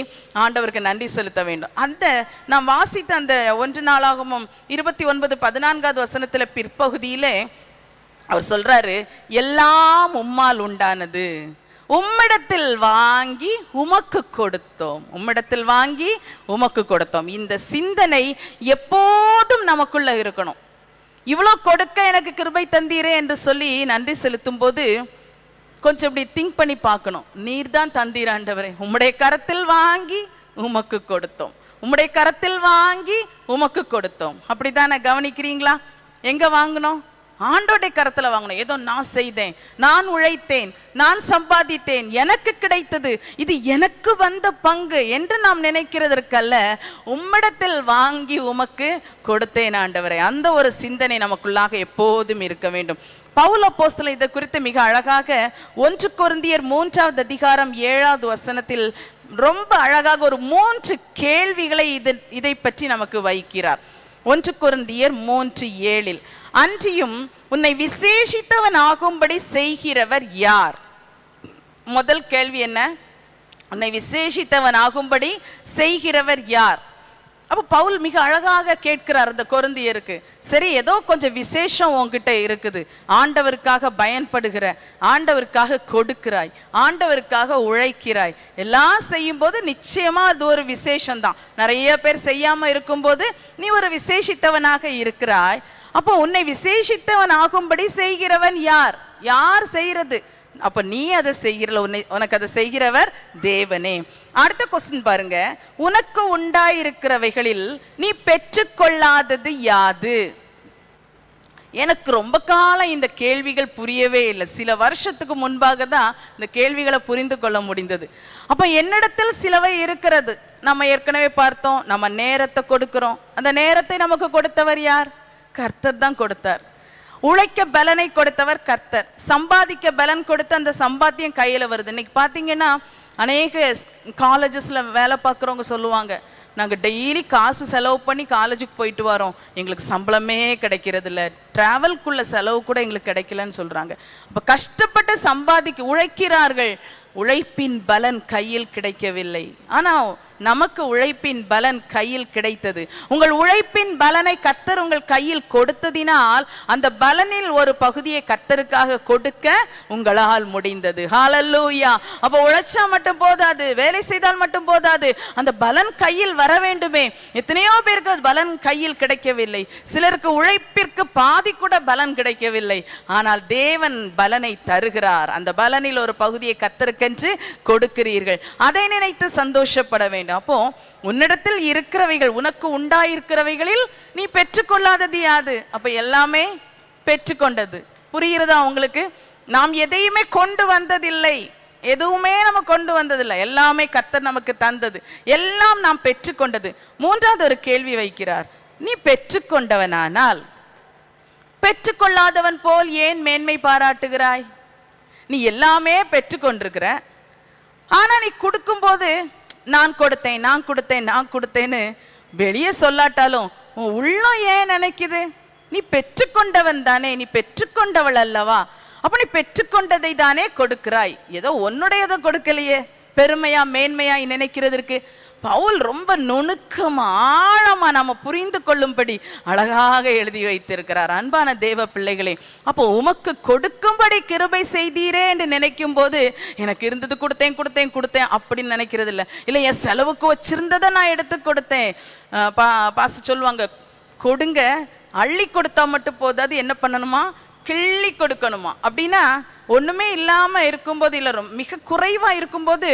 Speaker 1: ஆண்டவருக்கு நன்றி செலுத்த வேண்டும் அந்த நான் வாசித்த அந்த ஒன்று நாளாகவும் இருபத்தி ஒன்பது பதினான்காவது வசனத்தில் பிற்பகுதியிலே அவர் சொல்கிறாரு எல்லாம் உம்மால் உண்டானது உம்மிடத்தில் வாங்கி உமக்கு கொடுத்தோம் உம்மிடத்தில் வாங்கி உமக்கு கொடுத்தோம் இந்த சிந்தனை எப்போதும் நமக்குள்ள இருக்கணும் இவ்வளோ கொடுக்க எனக்கு கிருபை தந்தீரே என்று சொல்லி நன்றி செலுத்தும் போது கொஞ்சம் இப்படி திங்க் பண்ணி பார்க்கணும் நீர் தான் தந்தீராண்டவரே உம்முடைய கரத்தில் வாங்கி உமக்கு கொடுத்தோம் உம்முடைய கரத்தில் வாங்கி உமக்கு கொடுத்தோம் அப்படிதானே கவனிக்கிறீங்களா எங்கே வாங்கினோம் ஆண்டோடைய கரத்தில் வாங்கணும் ஏதோ நான் செய்தேன் நான் உழைத்தேன் நான் சம்பாதித்தேன் எனக்கு கிடைத்தது இது எனக்கு வந்த பங்கு என்று நாம் நினைக்கிறதற்கல்ல உம்மிடத்தில் வாங்கி உமக்கு கொடுத்தேன் ஆண்டவரை அந்த ஒரு சிந்தனை நமக்குள்ளாக எப்போதும் இருக்க வேண்டும் பவுல போஸ்தல இதை குறித்து மிக அழகாக ஒன்று குருந்தியர் மூன்றாவது அதிகாரம் ஏழாவது வசனத்தில் ரொம்ப அழகாக ஒரு மூன்று கேள்விகளை இது இதை பற்றி நமக்கு வைக்கிறார் ஒன்று குருந்தியர் மூன்று ஏழில் அன்றியும் உன்னை விசேஷித்தவன் ஆகும்படி செய்கிறவர் யார் முதல் கேள்வி என்ன உன்னை விசேஷித்தவன் ஆகும்படி செய்கிறவர் யார் அப்போ பவுல் மிக அழகாக கேட்கிறார் அந்த இருக்கு சரி ஏதோ கொஞ்சம் விசேஷம் உங்ககிட்ட இருக்குது ஆண்டவருக்காக பயன்படுகிற ஆண்டவருக்காக கொடுக்கிறாய் ஆண்டவருக்காக உழைக்கிறாய் எல்லாம் செய்யும்போது நிச்சயமா அது ஒரு விசேஷம்தான் நிறைய பேர் செய்யாம இருக்கும்போது நீ ஒரு விசேஷித்தவனாக இருக்கிறாய் அப்போ உன்னை விசேஷித்தவன் ஆகும்படி செய்கிறவன் யார் யார் செய்யறது அப்ப நீ அதை செய்கிற உன்னை உனக்கு அதை செய்கிறவர் தேவனே அடுத்த கொஸ்டின் பாருங்க உனக்கு உண்டாயிருக்கிறவைகளில் நீ பெற்றுக்கொள்ளாதது யாது எனக்கு ரொம்ப காலம் இந்த கேள்விகள் புரியவே இல்லை சில வருஷத்துக்கு முன்பாக தான் இந்த கேள்விகளை புரிந்து கொள்ள முடிந்தது அப்ப என்னிடத்தில் சிலவை இருக்கிறது நம்ம ஏற்கனவே பார்த்தோம் நம்ம நேரத்தை கொடுக்கிறோம் அந்த நேரத்தை நமக்கு கொடுத்தவர் யார் கர்த்தர் தான் கொடுத்தார் உழைக்க பலனை கொடுத்தவர் கர்த்தர் சம்பாதிக்க பலன் கொடுத்து அந்த சம்பாத்தியம் கையில் வருது இன்னைக்கு பார்த்தீங்கன்னா அநேக காலேஜஸில் வேலை பார்க்குறவங்க சொல்லுவாங்க நாங்கள் டெய்லி காசு செலவு பண்ணி காலேஜுக்கு போயிட்டு வரோம் எங்களுக்கு சம்பளமே கிடைக்கிறது இல்லை ட்ராவல்குள்ள செலவு கூட எங்களுக்கு கிடைக்கலன்னு சொல்கிறாங்க அப்போ கஷ்டப்பட்டு சம்பாதிக்க உழைக்கிறார்கள் உழைப்பின் பலன் கையில் கிடைக்கவில்லை ஆனால் நமக்கு உழைப்பின் பலன் கையில் கிடைத்தது உங்கள் உழைப்பின் பலனை கத்தர் உங்கள் கையில் கொடுத்ததினால் அந்த பலனில் ஒரு பகுதியை கத்தருக்காக கொடுக்க உங்களால் முடிந்தது ஹாலல்லூயா அப்போ உழைச்சா மட்டும் போதாது வேலை செய்தால் மட்டும் போதாது அந்த பலன் கையில் வர வேண்டுமே எத்தனையோ பேருக்கு பலன் கையில் கிடைக்கவில்லை சிலருக்கு உழைப்பிற்கு பாதி கூட பலன் கிடைக்கவில்லை ஆனால் தேவன் பலனை தருகிறார் அந்த பலனில் ஒரு பகுதியை கத்தருக்கென்று கொடுக்கிறீர்கள் அதை நினைத்து சந்தோஷப்பட வேண்டும் அப்படின்னு அப்போ உன்னிடத்தில் இருக்கிறவைகள் உனக்கு உண்டாயிருக்கிறவைகளில் நீ பெற்றுக்கொள்ளாதது யாது அப்ப எல்லாமே பெற்றுக்கொண்டது புரிகிறதா உங்களுக்கு நாம் எதையுமே கொண்டு வந்ததில்லை எதுவுமே நம்ம கொண்டு வந்ததில்லை எல்லாமே கர்த்தர் நமக்கு தந்தது எல்லாம் நாம் பெற்றுக்கொண்டது மூன்றாவது ஒரு கேள்வி வைக்கிறார் நீ பெற்றுக்கொண்டவனானால் பெற்றுக்கொள்ளாதவன் போல் ஏன் மேன்மை பாராட்டுகிறாய் நீ எல்லாமே பெற்றுக்கொண்டிருக்கிற ஆனா நீ கொடுக்கும்போது நான் கொடுத்தேன் நான் கொடுத்தேன் நான் கொடுத்தேன்னு வெளியே சொல்லாட்டாலும் உன் உள்ளம் ஏன் நினைக்குது நீ பெற்றுக்கொண்டவன் தானே நீ பெற்றுக்கொண்டவள் அல்லவா அப்ப நீ பெற்றுக்கொண்டதை தானே கொடுக்கிறாய் ஏதோ உன்னுடையதை கொடுக்கலையே பெருமையா மேன்மையா நினைக்கிறதுக்கு பவுல் ரொம்ப நுணுக்கம் ஆழமா நம்ம புரிந்து கொள்ளும்படி அழகாக எழுதி வைத்திருக்கிறார் அன்பான தேவ பிள்ளைகளே அப்போ உமக்கு கொடுக்கும்படி கிருபை செய்தீரே என்று நினைக்கும் போது எனக்கு இருந்தது கொடுத்தேன் கொடுத்தேன் கொடுத்தேன் அப்படின்னு நினைக்கிறது இல்லை இல்லை என் செலவுக்கு வச்சிருந்ததை நான் எடுத்து கொடுத்தேன் பா பாஸ்டர் சொல்லுவாங்க கொடுங்க அள்ளி கொடுத்தா மட்டும் போதாது என்ன பண்ணணுமா கிள்ளி கொடுக்கணுமா அப்படின்னா ஒன்றுமே இல்லாமல் இருக்கும்போது இல்லை மிக குறைவாக இருக்கும்போது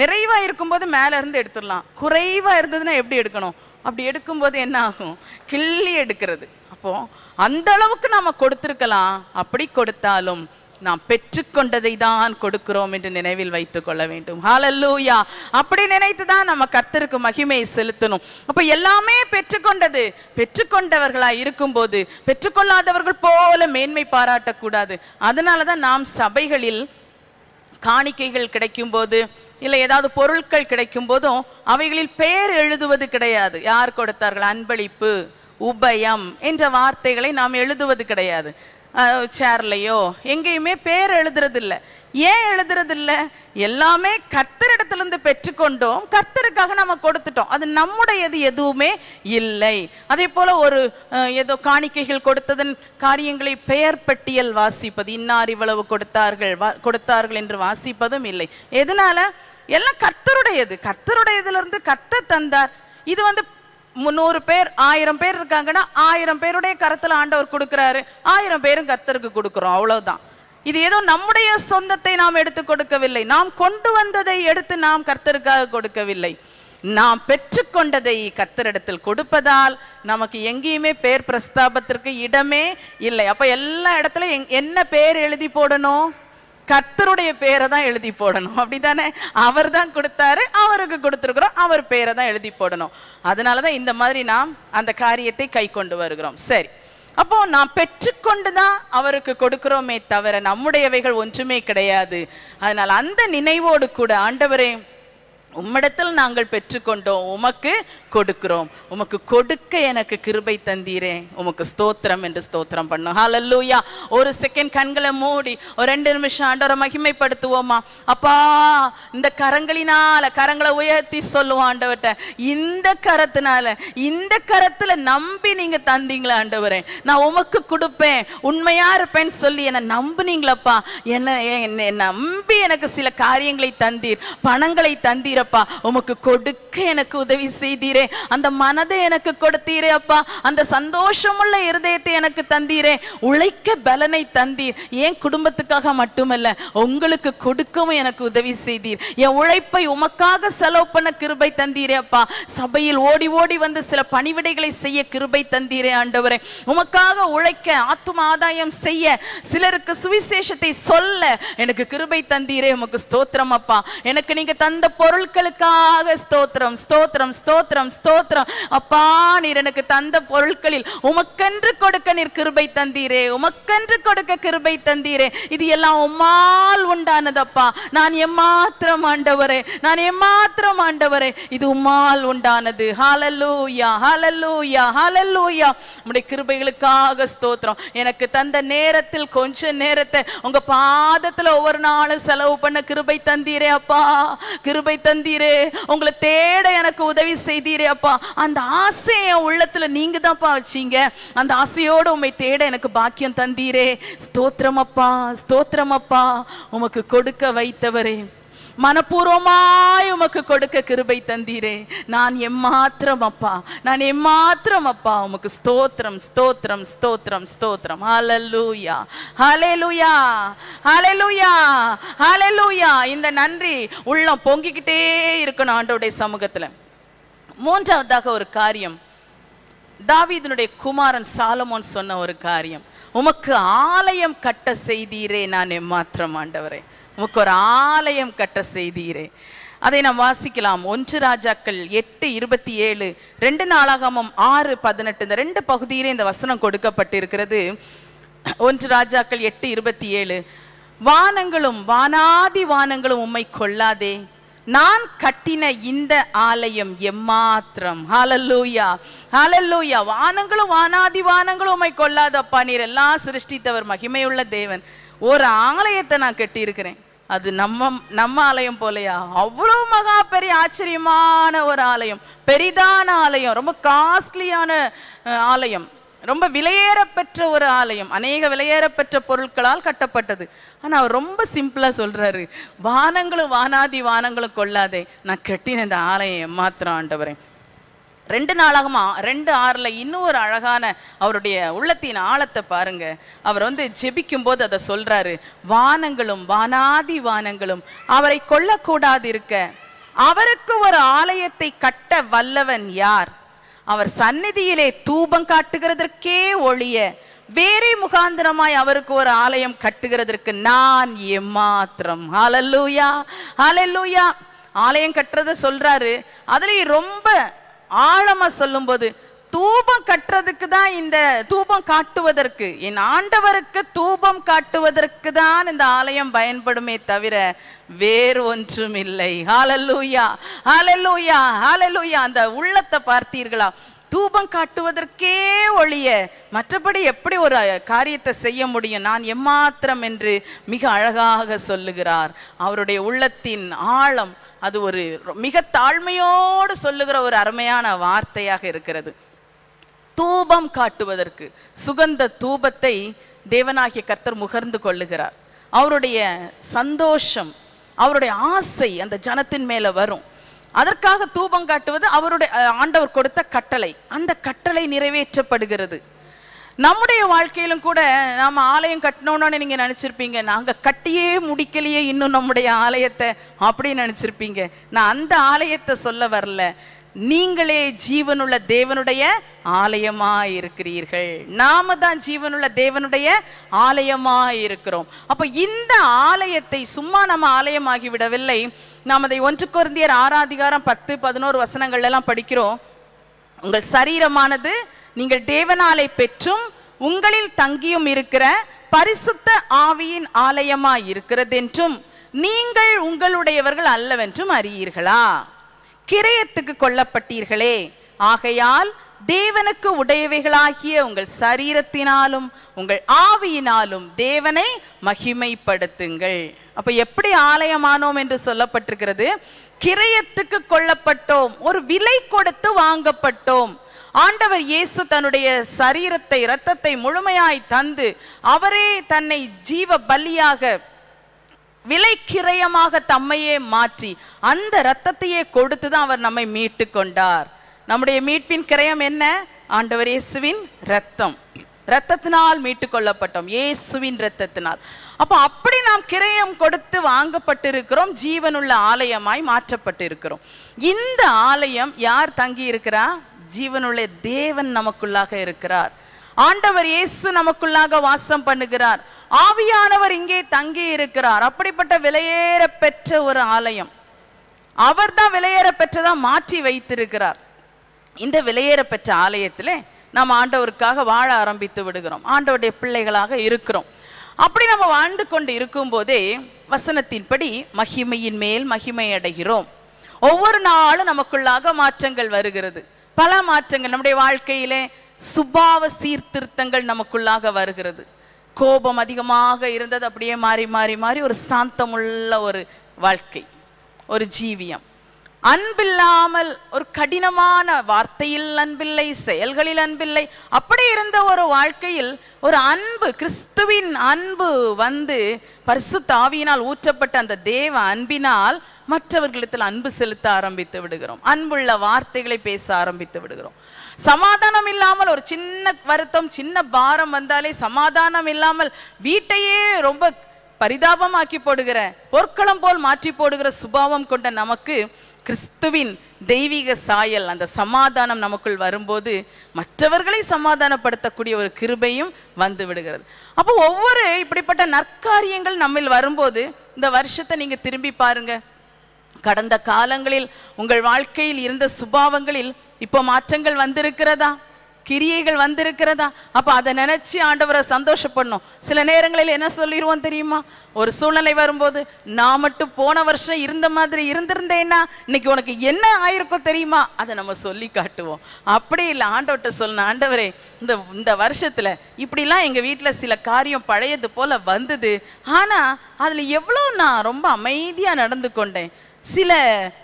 Speaker 1: நிறைவாக இருக்கும்போது மேலேருந்து எடுத்துடலாம் குறைவாக இருந்ததுன்னா எப்படி எடுக்கணும் அப்படி எடுக்கும்போது என்ன ஆகும் கிள்ளி எடுக்கிறது அப்போது அந்த அளவுக்கு நாம் கொடுத்துருக்கலாம் அப்படி கொடுத்தாலும் நாம் பெற்றுக்கொண்டதை தான் கொடுக்கிறோம் என்று நினைவில் வைத்துக் கொள்ள வேண்டும் ஹாலல்லூயா அப்படி நினைத்து தான் நம்ம கர்த்தருக்கு மகிமையை செலுத்தணும் அப்போ எல்லாமே பெற்றுக்கொண்டது பெற்றுக்கொண்டவர்களாக இருக்கும்போது பெற்றுக்கொள்ளாதவர்கள் போல மேன்மை பாராட்டக்கூடாது அதனால தான் நாம் சபைகளில் காணிக்கைகள் கிடைக்கும்போது இல்லை ஏதாவது பொருட்கள் கிடைக்கும் போதும் அவைகளில் பெயர் எழுதுவது கிடையாது யார் கொடுத்தார்கள் அன்பளிப்பு உபயம் என்ற வார்த்தைகளை நாம் எழுதுவது கிடையாது சேர்லையோ எங்கேயுமே பேர் எழுதுறதில்ல ஏன் எழுதுறதில்ல எல்லாமே கர்த்தரிடத்திலிருந்து பெற்றுக்கொண்டோம் கர்த்தருக்காக நம்ம கொடுத்துட்டோம் அது நம்முடையது எதுவுமே இல்லை அதே போல ஒரு ஏதோ காணிக்கைகள் கொடுத்ததன் காரியங்களை பெயர் பட்டியல் வாசிப்பது இன்னார் இவ்வளவு கொடுத்தார்கள் கொடுத்தார்கள் என்று வாசிப்பதும் இல்லை எதனால எல்லாம் கத்தருடையது கத்தருடையதுல இருந்து கத்த தந்தார் இது வந்து முந்நூறு பேர் ஆயிரம் பேர் இருக்காங்கன்னா ஆயிரம் பேருடைய கரத்தில் ஆண்டவர் கொடுக்குறாரு ஆயிரம் பேரும் கத்தருக்கு கொடுக்குறோம் அவ்வளவுதான் இது ஏதோ நம்முடைய சொந்தத்தை நாம் எடுத்து கொடுக்கவில்லை நாம் கொண்டு வந்ததை எடுத்து நாம் கர்த்தருக்காக கொடுக்கவில்லை நாம் பெற்றுக்கொண்டதை கத்தரிடத்தில் கொடுப்பதால் நமக்கு எங்கேயுமே பேர் பிரஸ்தாபத்திற்கு இடமே இல்லை அப்போ எல்லா இடத்துலையும் என்ன பேர் எழுதி போடணும் கத்தருடைய பேரை தான் எழுதி போடணும் அப்படிதானே அவர் தான் கொடுத்தாரு அவருக்கு கொடுத்துருக்குறோம் அவர் பேரை தான் எழுதி போடணும் அதனால தான் இந்த மாதிரி நாம் அந்த காரியத்தை கை கொண்டு வருகிறோம் சரி அப்போ நாம் பெற்றுக்கொண்டு தான் அவருக்கு கொடுக்குறோமே தவிர நம்முடையவைகள் ஒன்றுமே கிடையாது அதனால் அந்த நினைவோடு கூட ஆண்டவரே உம்மிடத்தில் நாங்கள் பெற்றுக்கொண்டோம் உமக்கு கொடுக்கிறோம் உமக்கு கொடுக்க எனக்கு கிருபை தந்தீரே உமக்கு ஸ்தோத்திரம் என்று ஸ்தோத்திரம் பண்ணோம் ஹலல்லூயா ஒரு செகண்ட் கண்களை மூடி ஒரு ரெண்டு நிமிஷம் ஆண்டவரை மகிமைப்படுத்துவோமா அப்பா இந்த கரங்களினால கரங்களை உயர்த்தி சொல்லுவோம் ஆண்டவர்கிட்ட இந்த கரத்தினால இந்த கரத்துல நம்பி நீங்க தந்தீங்களா ஆண்டவரே நான் உமக்கு கொடுப்பேன் உண்மையா இருப்பேன்னு சொல்லி என்னை நம்புனீங்களப்பா என்ன நம்பி எனக்கு சில காரியங்களை தந்தீர் பணங்களை தந்தீர் அப்பா உமக்கு கொடுக்க எனக்கு உதவி செய்தீரே அந்த மனதை எனக்கு கொடுத்தீரே அப்பா அந்த சந்தோஷமுள்ள இருதயத்தை எனக்கு தந்தீரே உழைக்க பலனை தந்தீர் ஏன் குடும்பத்துக்காக மட்டுமல்ல உங்களுக்கு கொடுக்கவும் எனக்கு உதவி செய்தீர் என் உழைப்பை உமக்காக செலவு பண்ண கிருபை தந்தீரே அப்பா சபையில் ஓடி ஓடி வந்து சில பணிவிடைகளை செய்ய கிருபை தந்தீரே ஆண்டவரே உமக்காக உழைக்க ஆத்தும ஆதாயம் செய்ய சிலருக்கு சுவிசேஷத்தை சொல்ல எனக்கு கிருபை தந்தீரே உமக்கு ஸ்தோத்திரம் அப்பா எனக்கு நீங்க தந்த பொருள் பொருட்களுக்காக ஸ்தோத்திரம் ஸ்தோத்திரம் ஸ்தோத்திரம் ஸ்தோத்திரம் அப்பா நீர் எனக்கு தந்த பொருட்களில் உமக்கென்று கொடுக்க நீர் கிருபை தந்தீரே உமக்கென்று கொடுக்க கிருபை தந்தீரே இது எல்லாம் உம்மால் உண்டானதப்பா நான் எம்மாத்திரம் ஆண்டவரே நான் எம்மாத்திரம் ஆண்டவரே இது உம்மால் உண்டானது ஹாலல்லூயா ஹாலல்லூயா ஹாலல்லூயா உடைய கிருபைகளுக்காக ஸ்தோத்திரம் எனக்கு தந்த நேரத்தில் கொஞ்ச நேரத்தை உங்க பாதத்துல ஒவ்வொரு நாளும் செலவு பண்ண கிருபை தந்தீரே அப்பா கிருபை தந்த தந்தீரே உங்களை தேட எனக்கு உதவி செய்தீரே அப்பா அந்த ஆசையை என் உள்ளத்துல நீங்க தான்ப்பா வச்சீங்க அந்த ஆசையோடு உண்மை தேட எனக்கு பாக்கியம் தந்தீரே ஸ்தோத்திரம் அப்பா ஸ்தோத்திரம் அப்பா உமக்கு கொடுக்க வைத்தவரே மனப்பூர்வமாய் உமக்கு கொடுக்க கிருபை தந்தீரே நான் எம்மாத்திரம் அப்பா நான் எம்மாத்திரம் அப்பா உமக்கு ஸ்தோத்திரம் ஸ்தோத்திரம் ஸ்தோத்திரம் ஸ்தோத்திரம் ஹலலூயா ஹலெலுயா ஹலெலுயா ஹலெலுயா இந்த நன்றி உள்ளம் பொங்கிக்கிட்டே இருக்கணும் ஆண்டோடைய சமூகத்தில் மூன்றாவதாக ஒரு காரியம் தாவீதனுடைய குமாரன் சாலமோன் சொன்ன ஒரு காரியம் உமக்கு ஆலயம் கட்ட செய்தீரே நான் எம்மாத்திரம் ஆண்டவரே உமக்கு ஒரு ஆலயம் கட்ட செய்தீரே அதை நாம் வாசிக்கலாம் ஒன்று ராஜாக்கள் எட்டு இருபத்தி ஏழு ரெண்டு நாளாகமும் ஆறு பதினெட்டு இந்த ரெண்டு பகுதியிலே இந்த வசனம் கொடுக்கப்பட்டிருக்கிறது ஒன்று ராஜாக்கள் எட்டு இருபத்தி ஏழு வானங்களும் வானாதி வானங்களும் உம்மை கொள்ளாதே நான் கட்டின இந்த ஆலயம் எம்மாத்திரம் ஹாலல்லூயா ஹாலல்லூயா வானங்களும் வானாதி வானங்களும் உம்மை கொள்ளாதப்பா நீர் எல்லாம் சிருஷ்டித்தவர் மகிமையுள்ள தேவன் ஒரு ஆலயத்தை நான் கட்டியிருக்கிறேன் அது நம்ம நம்ம ஆலயம் போலையா அவ்வளோ மகா பெரிய ஆச்சரியமான ஒரு ஆலயம் பெரிதான ஆலயம் ரொம்ப காஸ்ட்லியான ஆலயம் ரொம்ப விலையேறப்பெற்ற ஒரு ஆலயம் அநேக விலையேறப்பெற்ற பொருட்களால் கட்டப்பட்டது ஆனால் அவர் ரொம்ப சிம்பிளாக சொல்கிறாரு வானங்களும் வானாதி வானங்களும் கொள்ளாதே நான் கட்டின இந்த ஆலயம் மாத்திரம் ஆண்டவரேன் ரெண்டு நாளாகமா ரெண்டு ஆறில் இன்னும் ஒரு அழகான அவருடைய உள்ளத்தின் ஆழத்தை பாருங்க அவர் வந்து ஜெபிக்கும் போது அதை சொல்றாரு வானங்களும் வானாதி வானங்களும் அவரை கொல்லக்கூடாது இருக்க அவருக்கு ஒரு ஆலயத்தை கட்ட வல்லவன் யார் அவர் சந்நிதியிலே தூபம் காட்டுகிறதற்கே ஒழிய வேறே முகாந்திரமாய் அவருக்கு ஒரு ஆலயம் கட்டுகிறதற்கு நான் எம்மாத்திரம் அலல்லூயா அலல்லூயா ஆலயம் கட்டுறத சொல்றாரு அதுலேயும் ரொம்ப ஆழமாக சொல்லும்போது தூபம் கட்டுறதுக்கு தான் இந்த தூபம் காட்டுவதற்கு என் ஆண்டவருக்கு தூபம் காட்டுவதற்கு தான் இந்த ஆலயம் பயன்படுமே தவிர வேறு ஒன்றும் இல்லை ஹாலல்லூயா ஹாலல்லூயா ஹாலல்லூயா அந்த உள்ளத்தை பார்த்தீர்களா தூபம் காட்டுவதற்கே ஒழிய மற்றபடி எப்படி ஒரு காரியத்தை செய்ய முடியும் நான் எம்மாத்திரம் என்று மிக அழகாக சொல்லுகிறார் அவருடைய உள்ளத்தின் ஆழம் அது ஒரு மிக தாழ்மையோடு சொல்லுகிற ஒரு அருமையான வார்த்தையாக இருக்கிறது தூபம் காட்டுவதற்கு சுகந்த தூபத்தை தேவனாகிய கர்த்தர் முகர்ந்து கொள்ளுகிறார் அவருடைய சந்தோஷம் அவருடைய ஆசை அந்த ஜனத்தின் மேலே வரும் அதற்காக தூபம் காட்டுவது அவருடைய ஆண்டவர் கொடுத்த கட்டளை அந்த கட்டளை நிறைவேற்றப்படுகிறது நம்முடைய வாழ்க்கையிலும் கூட நாம் ஆலயம் கட்டணும்னு நீங்கள் நினச்சிருப்பீங்க நாங்கள் கட்டியே முடிக்கலையே இன்னும் நம்முடைய ஆலயத்தை அப்படின்னு நினச்சிருப்பீங்க நான் அந்த ஆலயத்தை சொல்ல வரல நீங்களே ஜீவனுள்ள தேவனுடைய ஆலயமா இருக்கிறீர்கள் நாம தான் ஜீவனுள்ள தேவனுடைய ஆலயமா இருக்கிறோம் அப்போ இந்த ஆலயத்தை சும்மா நம்ம ஆலயமாகி விடவில்லை நாம் அதை ஒன்று குருந்தியர் ஆறாதிகாரம் பத்து பதினோரு வசனங்கள் எல்லாம் படிக்கிறோம் உங்கள் சரீரமானது நீங்கள் தேவனாலை பெற்றும் உங்களில் தங்கியும் இருக்கிற பரிசுத்த ஆவியின் ஆலயமாய் இருக்கிறதென்றும் நீங்கள் உங்களுடையவர்கள் அல்லவென்றும் அறியீர்களா கிரயத்துக்கு கொல்லப்பட்டீர்களே ஆகையால் தேவனுக்கு உடையவைகளாகிய உங்கள் சரீரத்தினாலும் உங்கள் ஆவியினாலும் தேவனை மகிமைப்படுத்துங்கள் அப்ப எப்படி ஆலயமானோம் என்று சொல்லப்பட்டிருக்கிறது கிரயத்துக்கு கொல்லப்பட்டோம் ஒரு விலை கொடுத்து வாங்கப்பட்டோம் ஆண்டவர் இயேசு தன்னுடைய சரீரத்தை இரத்தத்தை முழுமையாய் தந்து அவரே தன்னை ஜீவ பலியாக விலைக்கிரயமாக தம்மையே மாற்றி அந்த இரத்தத்தையே கொடுத்து தான் அவர் நம்மை மீட்டு கொண்டார் நம்முடைய மீட்பின் கிரயம் என்ன ஆண்டவர் இயேசுவின் ரத்தம் ரத்தத்தினால் மீட்டு கொள்ளப்பட்டோம் இயேசுவின் ரத்தத்தினால் அப்போ அப்படி நாம் கிரயம் கொடுத்து வாங்கப்பட்டிருக்கிறோம் ஜீவனுள்ள ஆலயமாய் மாற்றப்பட்டிருக்கிறோம் இந்த ஆலயம் யார் தங்கி இருக்கிறா ஜீவனுள்ள தேவன் நமக்குள்ளாக இருக்கிறார் ஆண்டவர் இயேசு நமக்குள்ளாக வாசம் பண்ணுகிறார் ஆவியானவர் இங்கே தங்கி இருக்கிறார் அப்படிப்பட்ட விலையேற பெற்ற ஒரு ஆலயம் அவர் தான் விலையேற பெற்றதா மாற்றி வைத்திருக்கிறார் இந்த விலையேற பெற்ற ஆலயத்திலே நாம் ஆண்டவருக்காக வாழ ஆரம்பித்து விடுகிறோம் ஆண்டவருடைய பிள்ளைகளாக இருக்கிறோம் அப்படி நம்ம வாழ்ந்து கொண்டு இருக்கும் போதே வசனத்தின்படி மகிமையின் மேல் மகிமை அடைகிறோம் ஒவ்வொரு நாளும் நமக்குள்ளாக மாற்றங்கள் வருகிறது பல மாற்றங்கள் நம்முடைய வாழ்க்கையிலே சுபாவ சீர்திருத்தங்கள் நமக்குள்ளாக வருகிறது கோபம் அதிகமாக இருந்தது அப்படியே மாறி மாறி மாறி ஒரு சாந்தமுள்ள ஒரு வாழ்க்கை ஒரு ஜீவியம் அன்பில்லாமல் ஒரு கடினமான வார்த்தையில் அன்பில்லை செயல்களில் அன்பில்லை அப்படி இருந்த ஒரு வாழ்க்கையில் ஒரு அன்பு கிறிஸ்துவின் அன்பு வந்து பரிசு தாவியினால் ஊற்றப்பட்ட அந்த தேவ அன்பினால் மற்றவர்களிடத்தில் அன்பு செலுத்த ஆரம்பித்து விடுகிறோம் அன்புள்ள வார்த்தைகளை பேச ஆரம்பித்து விடுகிறோம் சமாதானம் இல்லாமல் ஒரு சின்ன வருத்தம் சின்ன பாரம் வந்தாலே சமாதானம் இல்லாமல் வீட்டையே ரொம்ப பரிதாபமாக்கி போடுகிற பொற்களம் போல் மாற்றி போடுகிற சுபாவம் கொண்ட நமக்கு கிறிஸ்துவின் தெய்வீக சாயல் அந்த சமாதானம் நமக்குள் வரும்போது மற்றவர்களை சமாதானப்படுத்தக்கூடிய ஒரு கிருபையும் வந்து விடுகிறது அப்போ ஒவ்வொரு இப்படிப்பட்ட நற்காரியங்கள் நம்மில் வரும்போது இந்த வருஷத்தை நீங்கள் திரும்பி பாருங்கள் கடந்த காலங்களில் உங்கள் வாழ்க்கையில் இருந்த சுபாவங்களில் இப்போ மாற்றங்கள் வந்திருக்கிறதா கிரியைகள் வந்திருக்கிறதா அப்போ அதை நினச்சி ஆண்டவரை சந்தோஷப்படணும் சில நேரங்களில் என்ன சொல்லிடுவோம் தெரியுமா ஒரு சூழ்நிலை வரும்போது நான் மட்டும் போன வருஷம் இருந்த மாதிரி இருந்திருந்தேன்னா இன்னைக்கு உனக்கு என்ன ஆயிருக்கும் தெரியுமா அதை நம்ம சொல்லி காட்டுவோம் அப்படி இல்லை ஆண்டவர்கிட்ட சொல்லணும் ஆண்டவரே இந்த இந்த வருஷத்தில் இப்படிலாம் எங்கள் வீட்டில் சில காரியம் பழையது போல் வந்தது ஆனால் அதில் எவ்வளோ நான் ரொம்ப அமைதியாக நடந்து கொண்டேன் சில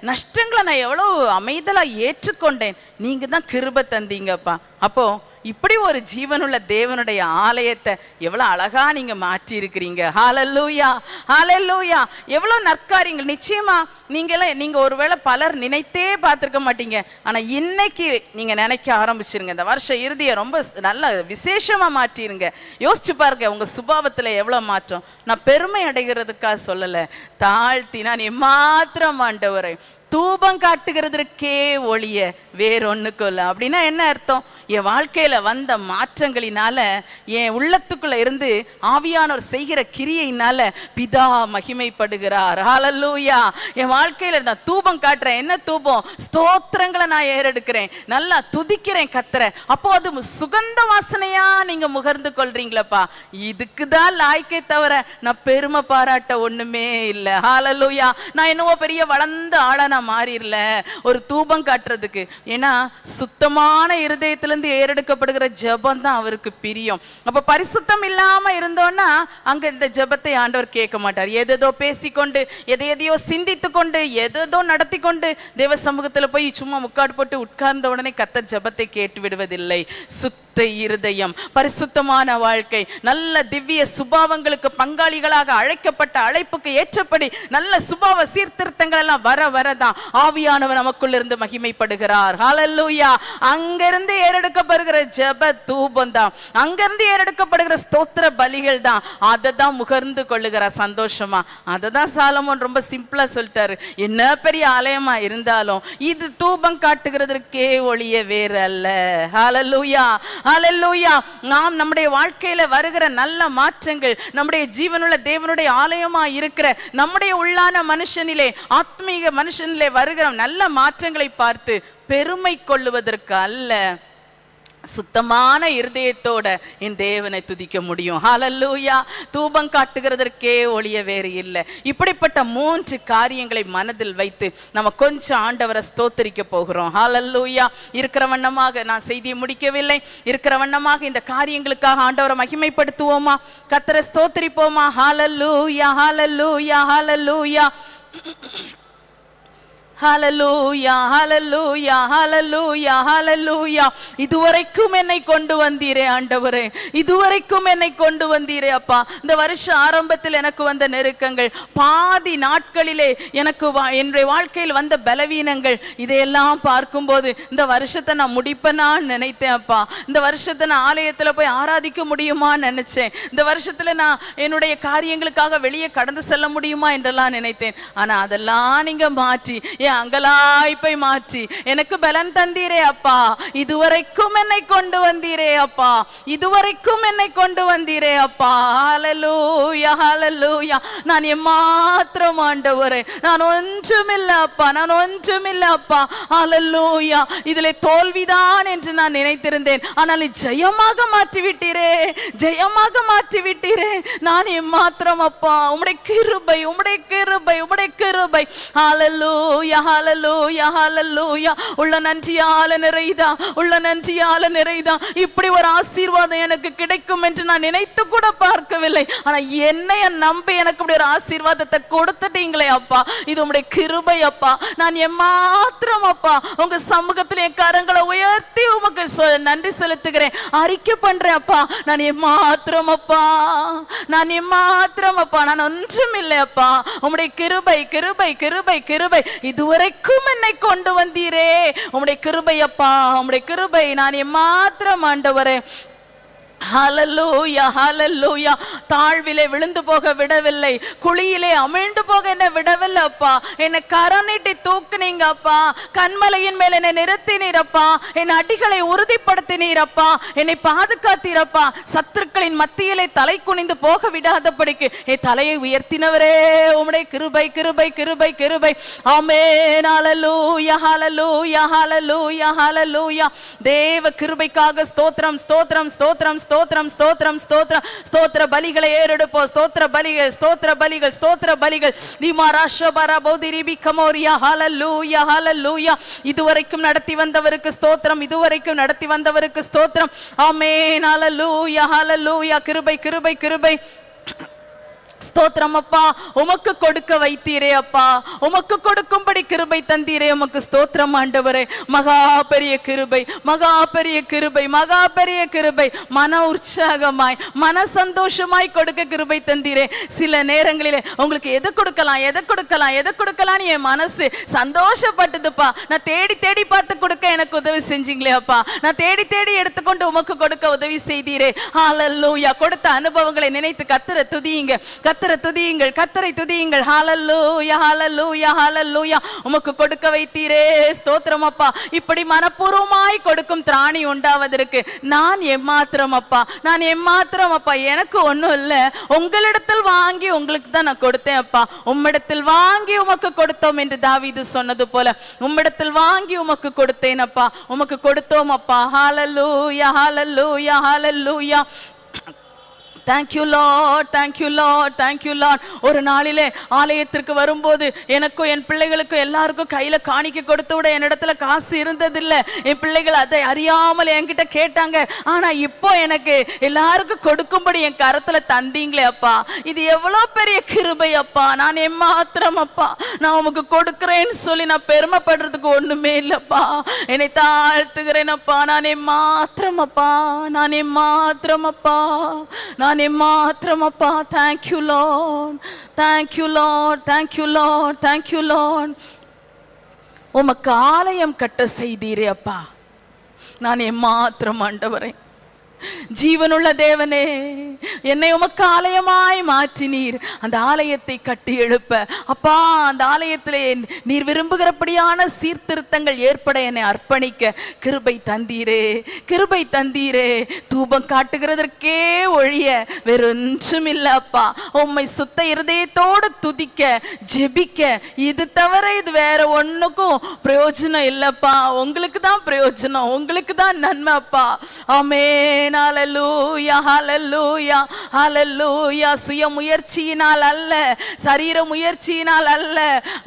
Speaker 1: நஷ்டங்களை நான் எவ்வளோ அமைதலாக ஏற்றுக்கொண்டேன் நீங்கள் தான் கிருப தந்தீங்கப்பா அப்போது இப்படி ஒரு ஜீவனுள்ள தேவனுடைய ஆலயத்தை எவ்வளோ அழகா நீங்கள் மாற்றி இருக்கிறீங்க ஹாலல்லூயா ஹாலல்லூயா எவ்வளோ நற்காரியங்கள் நிச்சயமாக நீங்களே நீங்கள் ஒருவேளை பலர் நினைத்தே பார்த்துருக்க மாட்டீங்க ஆனால் இன்னைக்கு நீங்கள் நினைக்க ஆரம்பிச்சிருங்க இந்த வருஷ இறுதியை ரொம்ப நல்ல விசேஷமாக மாற்றிருங்க யோசிச்சு பாருங்க உங்கள் சுபாவத்தில் எவ்வளோ மாற்றம் நான் பெருமை அடைகிறதுக்காக சொல்லலை தாழ்த்தி நான் மாத்திரம் ஆண்டவரை தூபம் காட்டுகிறதற்கே ஒழிய வேறொன்னுக்கும் இல்லை அப்படின்னா என்ன அர்த்தம் என் வாழ்க்கையில் வந்த மாற்றங்களினால என் உள்ளத்துக்குள்ள இருந்து ஆவியானவர் செய்கிற கிரியையினால பிதா மகிமைப்படுகிறார் ஹாலல்லூயா என் வாழ்க்கையில் இருந்த தூபம் காட்டுறேன் என்ன தூபம் ஸ்தோத்திரங்களை நான் ஏறெடுக்கிறேன் நல்லா துதிக்கிறேன் கத்துற அப்போ அது சுகந்த வாசனையா நீங்க முகர்ந்து கொள்றீங்களப்பா இதுக்கு தான் லாய்க்கே தவிர நான் பெருமை பாராட்ட ஒண்ணுமே இல்லை ஹாலல்லூயா நான் என்னவோ பெரிய வளர்ந்த ஆளை நான் மாறிடல ஒரு தூபம் காட்டுறதுக்கு ஏன்னா சுத்தமான இருதயத்திலேருந்து ஏறெடுக்கப்படுகிற ஜபம் தான் அவருக்கு பிரியம் அப்போ பரிசுத்தம் இல்லாமல் இருந்தோன்னா அங்கே இந்த ஜபத்தை ஆண்டவர் கேட்க மாட்டார் எதோ பேசிக்கொண்டு எதை எதையோ சிந்தித்து கொண்டு எதோ நடத்தி கொண்டு தேவ சமூகத்தில் போய் சும்மா முக்காடு போட்டு உட்கார்ந்த உடனே கத்தர் ஜபத்தை கேட்டு விடுவதில்லை சுத்த இருதயம் பரிசுத்தமான வாழ்க்கை நல்ல திவ்ய சுபாவங்களுக்கு பங்காளிகளாக அழைக்கப்பட்ட அழைப்புக்கு ஏற்றபடி நல்ல சுபாவ சீர்திருத்தங்கள் எல்லாம் வர வரதான் ஹாலல்லூயா ஆவியானவர் நமக்குள்ள இருந்து மகிமைப்படுகிறார் ஹாலல்லூயா அங்கிருந்து ஏறெடுக்கப்படுகிற ஜப தூபம் தான் அங்கிருந்து ஏறெடுக்கப்படுகிற ஸ்தோத்திர பலிகள் தான் அதை தான் முகர்ந்து கொள்ளுகிற சந்தோஷமா அதை தான் சாலமோன் ரொம்ப சிம்பிளா சொல்லிட்டாரு என்ன பெரிய ஆலயமா இருந்தாலும் இது தூபம் காட்டுகிறதற்கே ஒளிய வேற அல்ல ஹாலல்லூயா ஹாலல்லூயா நாம் நம்முடைய வாழ்க்கையில வருகிற நல்ல மாற்றங்கள் நம்முடைய ஜீவனுள்ள தேவனுடைய ஆலயமா இருக்கிற நம்முடைய உள்ளான மனுஷனிலே ஆத்மீக மனுஷன் நமக்குள்ளே வருகிற நல்ல மாற்றங்களை பார்த்து பெருமை கொள்ளுவதற்கு அல்ல சுத்தமான இருதயத்தோட என் தேவனை துதிக்க முடியும் ஹலல்லூயா தூபம் காட்டுகிறதற்கே ஒளிய வேறு இல்லை இப்படிப்பட்ட மூன்று காரியங்களை மனதில் வைத்து நம்ம கொஞ்சம் ஆண்டவரை ஸ்தோத்தரிக்க போகிறோம் ஹலல்லூயா இருக்கிற வண்ணமாக நான் செய்தியை முடிக்கவில்லை இருக்கிற வண்ணமாக இந்த காரியங்களுக்காக ஆண்டவரை மகிமைப்படுத்துவோமா கத்தரை ஸ்தோத்தரிப்போமா ஹாலல்லூயா ஹாலல்லூயா ஹாலல்லூயா ஹலலூயா ஹலலூயா ஹலலூயா ஹலலூயா இதுவரைக்கும் என்னை கொண்டு வந்தீரே ஆண்டவரே இதுவரைக்கும் என்னை கொண்டு வந்தீரே அப்பா இந்த வருஷ ஆரம்பத்தில் எனக்கு வந்த நெருக்கங்கள் பாதி நாட்களிலே எனக்கு என்னுடைய வாழ்க்கையில் வந்த பலவீனங்கள் இதையெல்லாம் பார்க்கும்போது இந்த வருஷத்தை நான் முடிப்பேனா நினைத்தேன் அப்பா இந்த வருஷத்தை நான் ஆலயத்தில் போய் ஆராதிக்க முடியுமா நினைச்சேன் இந்த வருஷத்துல நான் என்னுடைய காரியங்களுக்காக வெளியே கடந்து செல்ல முடியுமா என்றெல்லாம் நினைத்தேன் ஆனா அதெல்லாம் நீங்க மாற்றி அங்கலாய்ப்பை மாற்றி எனக்கு பலன் தந்தீரே அப்பா இதுவரைக்கும் என்னை கொண்டு வந்தீரே அப்பா இதுவரைக்கும் என்னை கொண்டு வந்தீரே அப்பா ஹலலூயா நான் எம்மாத்திரம் ஆண்டவரே நான் ஒன்றுமில்ல அப்பா நான் ஒன்றுமில்ல அப்பா ஹலலூயா இதுல தோல்விதான் என்று நான் நினைத்திருந்தேன் ஆனால் ஜெயமாக மாற்றி விட்டீரே ஜெயமாக மாற்றி விட்டீரே நான் எம்மாத்திரம் அப்பா உம்முடைய கிருபை உம்முடைய கிருபை உம்முடைய கிருபை ஹலலூயா ஹாலலூயா ஹாலலூயா உள்ள நன்றியால நிறைதா உள்ள நன்றியால நிறைதா இப்படி ஒரு ஆசீர்வாதம் எனக்கு கிடைக்கும் என்று நான் நினைத்து கூட பார்க்கவில்லை ஆனா என்னைய நம்பி எனக்கு இப்படி ஒரு ஆசீர்வாதத்தை கொடுத்துட்டீங்களே அப்பா இது உங்களுடைய கிருபை அப்பா நான் எம்மாத்திரம் அப்பா உங்க சமூகத்தில் என் கரங்களை உயர்த்தி உமக்கு நன்றி செலுத்துகிறேன் அறிக்கை பண்றேன் அப்பா நான் எம்மாத்திரம் அப்பா நான் எம்மாத்திரம் அப்பா நான் ஒன்றும் இல்லை அப்பா உங்களுடைய கிருபை கிருபை கிருபை கிருபை இது இதுவரைக்கும் என்னை கொண்டு வந்தீரே உம்முடைய கிருபையப்பா உம்முடைய கிருபை நான் மாத்திரம் ஆண்டவரே தாழ்விலே விழுந்து போக விடவில்லை குழியிலே அமிழ்ந்து போக என்ன விடவில்லை அப்பா என்னை கரநீட்டி தூக்குனீங்க அப்பா கண்மலையின் மேல் என்னை நிறுத்தினீரப்பா என் அடிகளை உறுதிப்படுத்தினீரப்பா என்னை பாதுகாத்தீரப்பா சத்துருக்களின் மத்தியிலே தலை குனிந்து போக விடாதபடிக்கு என் தலையை உயர்த்தினவரே உம்முடைய கிருபை கிருபை கிருபை கிருபை ஆமேன் தேவ கிருபைக்காக ஸ்தோத்திரம் ஸ்தோத்திரம் ஸ்தோத்திரம் ஸ்தோத்திரம் ஸ்தோத்திரம் ஸ்தோத்திரம் ஸ்தோத்திர பலிகளை ஏறெடுப்போம் ஸ்தோத்திர பலிகள் ஸ்தோத்திர பலிகள் ஸ்தோத்திர பலிகள் தீமா ராஷபரா பௌதிரிபி கமோரியா ஹாலல்லூயா ஹாலல்லூயா இதுவரைக்கும் நடத்தி வந்தவருக்கு ஸ்தோத்திரம் இதுவரைக்கும் நடத்தி வந்தவருக்கு ஸ்தோத்திரம் ஆமேன் ஹாலல்லூயா ஹாலல்லூயா கிருபை கிருபை கிருபை ஸ்தோத்திரம் அப்பா உமக்கு கொடுக்க வைத்தீரே அப்பா உமக்கு கொடுக்கும்படி கிருபை தந்தீரே உமக்கு ஸ்தோத்திரம் ஆண்டவரே மகா பெரிய கிருபை மகா பெரிய கிருபை மகா பெரிய கிருபை மன உற்சாகமாய் மன சந்தோஷமாய் கொடுக்க கிருபை தந்தீரே சில நேரங்களிலே உங்களுக்கு எதை கொடுக்கலாம் எதை கொடுக்கலாம் எதை கொடுக்கலாம்னு என் மனசு சந்தோஷப்பட்டதுப்பா நான் தேடி தேடி பார்த்து கொடுக்க எனக்கு உதவி செஞ்சீங்களே அப்பா நான் தேடி தேடி எடுத்துக்கொண்டு உமக்கு கொடுக்க உதவி செய்தீரே ஹாலல்லூயா கொடுத்த அனுபவங்களை நினைத்து கத்துற துதியுங்க கத்தரை துதியுங்கள் கத்தரை துதியுங்கள் யா யா ஹாலல்லூயா யா உமக்கு கொடுக்க வைத்தீரே ஸ்தோத்திரம் அப்பா இப்படி மனப்பூர்வமாய் கொடுக்கும் திராணி உண்டாவதற்கு நான் எம்மாத்திரம் அப்பா நான் எம்மாத்திரம் அப்பா எனக்கு ஒன்றும் இல்லை உங்களிடத்தில் வாங்கி உங்களுக்கு தான் நான் கொடுத்தேன் அப்பா உம்மிடத்தில் வாங்கி உமக்கு கொடுத்தோம் என்று தாவிது சொன்னது போல உம்மிடத்தில் வாங்கி உமக்கு கொடுத்தேன் அப்பா உமக்கு கொடுத்தோம் அப்பா யா யா ஹாலல்லூயா யா thank thank you lord thank you lord you lord ஒரு நாளிலே ஆலயத்திற்கு வரும்போது எனக்கும் என் பிள்ளைகளுக்கும் எல்லாருக்கும் கையில் காணிக்க கொடுத்து விட என்னிடத்துல காசு இருந்ததில்லை என் பிள்ளைகள் அதை அறியாமல் என்கிட்ட கேட்டாங்க ஆனால் இப்போ எனக்கு எல்லாருக்கும் கொடுக்கும்படி என் கரத்தில் தந்தீங்களே அப்பா இது எவ்வளோ பெரிய கிருபை அப்பா நான் எம்மாத்திரம் அப்பா நான் உமக்கு கொடுக்குறேன்னு சொல்லி நான் பெருமைப்படுறதுக்கு ஒன்றுமே இல்லைப்பா என்னை தாழ்த்துகிறேன் அப்பா நான் எம்மாத்திரம் அப்பா நான் எம்மாத்திரம் அப்பா நான் అని మాత్రమప్పా thank you lord thank you lord thank you lord thank you lord உமக்கு ஆலயம் கட்ட செய்தீரே அப்பா நான் எம்மாத்திரம் ஆண்டவரேன் ஜீவனுள்ள தேவனே என்னை உமக்கு ஆலயமாய் மாற்றினீர் அந்த ஆலயத்தை கட்டி எழுப்ப அப்பா அந்த ஆலயத்திலே நீர் விரும்புகிறபடியான சீர்திருத்தங்கள் ஏற்பட என்னை அர்ப்பணிக்க கிருபை தந்தீரே கிருபை தந்தீரே தூபம் காட்டுகிறதற்கே ஒழிய வேறொன்றும் இல்லை அப்பா உம்மை சுத்த இருதயத்தோடு துதிக்க ஜெபிக்க இது தவிர இது வேற ஒண்ணுக்கும் பிரயோஜனம் இல்லைப்பா உங்களுக்கு தான் பிரயோஜனம் உங்களுக்கு தான் நன்மை அப்பா ஆமே சொல்லுகிறேன் அலல்லூயா அலல்லூயா அலல்லூயா சுய முயற்சியினால் அல்ல சரீர முயற்சியினால் அல்ல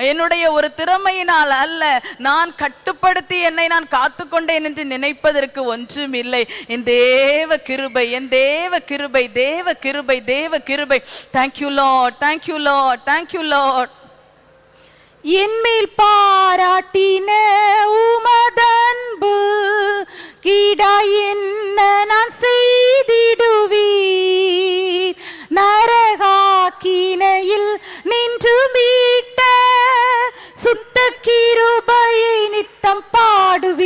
Speaker 1: என்னுடைய ஒரு திறமையினால் அல்ல நான் கட்டுப்படுத்தி என்னை நான் காத்துக்கொண்டேன் என்று நினைப்பதற்கு ஒன்றும் இல்லை என் தேவ கிருபை என் தேவ கிருபை தேவ கிருபை தேவ கிருபை thank you lord thank you lord thank you lord என்மேல்
Speaker 2: பாராட்டின உமதன்பு கீடா என்ன நான் செய்திடுவீர் நரகாக்கினையில் நின்று மீட்ட சுத்த கிருபையை நித்தம் பாடுவீர்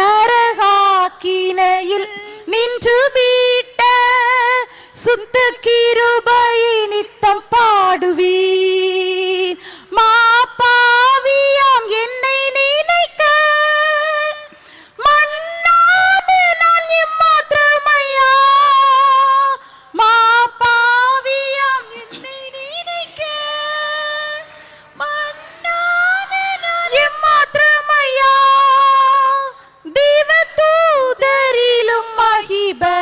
Speaker 2: நரகாக்கினையில் நின்று மீட்ட சுத்த கிருபையை நித்தம் பாடுவீர் மாப்பாவியாம் என்னை நினைக்க மண்ணாது நான் எம்மாத்திரமையா மாப்பாவியாம் என்னை நினைக்க மண்ணாது நான் எம்மாத்திரமையா தேவதூதரிலும் மகிபை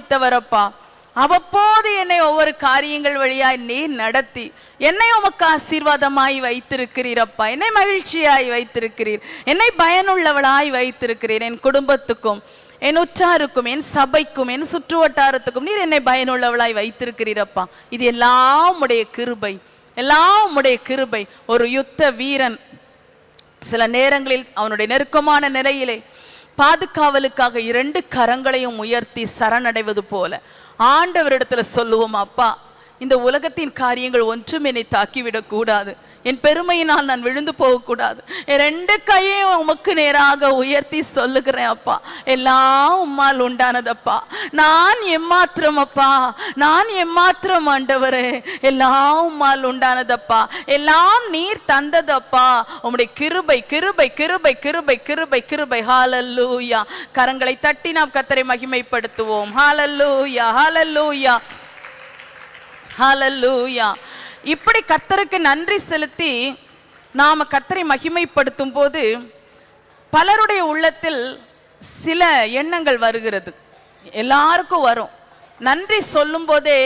Speaker 1: அப்பா அவ்வப்போது என்னை ஒவ்வொரு காரியங்கள் வழியாய் நீர் நடத்தி என்னை உமக்கு ஆசீர்வாதமாய் வைத்திருக்கிறீரப்பா என்னை மகிழ்ச்சியாய் வைத்திருக்கிறீர் என்னை பயனுள்ளவளாய் வைத்திருக்கிறீர் என் குடும்பத்துக்கும் என் உற்றாருக்கும் என் சபைக்கும் என் சுற்று வட்டாரத்துக்கும் நீர் என்னை பயனுள்ளவளாய் வைத்திருக்கிறீரப்பா இது எல்லாம் உடைய கிருபை எல்லாம் உடைய கிருபை ஒரு யுத்த வீரன் சில நேரங்களில் அவனுடைய நெருக்கமான நிலையிலே பாதுகாவலுக்காக இரண்டு கரங்களையும் உயர்த்தி சரணடைவது போல ஆண்டவரிடத்துல சொல்லுவோம் அப்பா இந்த உலகத்தின் காரியங்கள் ஒன்றும் என்னை தாக்கிவிடக் கூடாது என் பெருமையினால் நான் விழுந்து போகக்கூடாது என் ரெண்டு கையையும் உமக்கு நேராக உயர்த்தி சொல்லுகிறேன் அப்பா எல்லாம் உம்மால் உண்டானதப்பா நான் எம்மாத்திரம் அப்பா நான் எம்மாத்திரம் ஆண்டவரே எல்லாம் உம்மால் உண்டானதப்பா எல்லாம் நீர் தந்ததப்பா உம்முடைய கிருபை கிருபை கிருபை கிருபை கிருபை கிருபை ஹாலல்லூயா கரங்களை தட்டி நாம் கத்தரை மகிமைப்படுத்துவோம் ஹாலல்லூயா ஹாலல்லூயா ஹலலூயா இப்படி கத்தருக்கு நன்றி செலுத்தி நாம் கத்தரை மகிமைப்படுத்தும் போது பலருடைய உள்ளத்தில் சில எண்ணங்கள் வருகிறது எல்லாருக்கும் வரும் நன்றி சொல்லும் போதே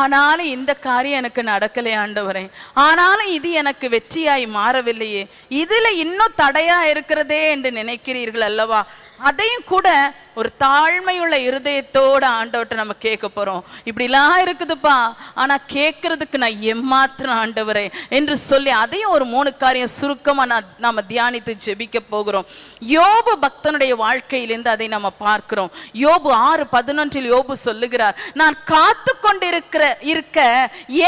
Speaker 1: ஆனாலும் இந்த காரியம் எனக்கு நடக்கலை ஆண்டவரே ஆனாலும் இது எனக்கு வெற்றியாய் மாறவில்லையே இதுல இன்னும் தடையா இருக்கிறதே என்று நினைக்கிறீர்கள் அல்லவா அதையும் கூட ஒரு தாழ்மையுள்ள இருதயத்தோட ஆண்டவர்கிட்ட நம்ம கேட்க இப்படி இப்படிலாம் இருக்குதுப்பா ஆனா கேட்கறதுக்கு நான் எம்மாத்திரம் ஆண்டவரே என்று சொல்லி அதையும் ஒரு மூணு காரியம் சுருக்கமா நான் நாம தியானித்து ஜெபிக்க போகிறோம் யோபு பக்தனுடைய வாழ்க்கையிலிருந்து அதை நம்ம பார்க்கிறோம் யோபு ஆறு பதினொன்றில் யோபு சொல்லுகிறார் நான் காத்து கொண்டிருக்கிற இருக்க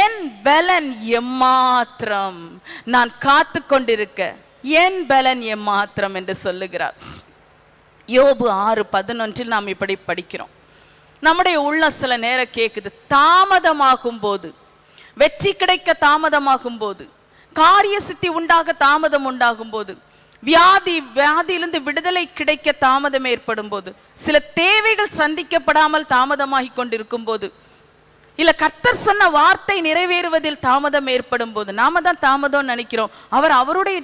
Speaker 1: என் பலன் எம்மாத்திரம் நான் காத்து கொண்டிருக்க என் பலன் எம்மாத்திரம் என்று சொல்லுகிறார் யோபு ஆறு பதினொன்றில் நாம் இப்படி படிக்கிறோம் நம்முடைய உள்ள சில நேரம் கேட்குது தாமதமாகும் போது வெற்றி கிடைக்க தாமதமாகும் போது காரிய சித்தி உண்டாக தாமதம் உண்டாகும் போது வியாதி வியாதியிலிருந்து விடுதலை கிடைக்க தாமதம் ஏற்படும் போது சில தேவைகள் சந்திக்கப்படாமல் தாமதமாகி கொண்டிருக்கும் போது இல்லை கர்த்தர் சொன்ன வார்த்தை நிறைவேறுவதில் தாமதம் ஏற்படும் போது நாம தான் தாமதம் நினைக்கிறோம் அவர் அவருடைய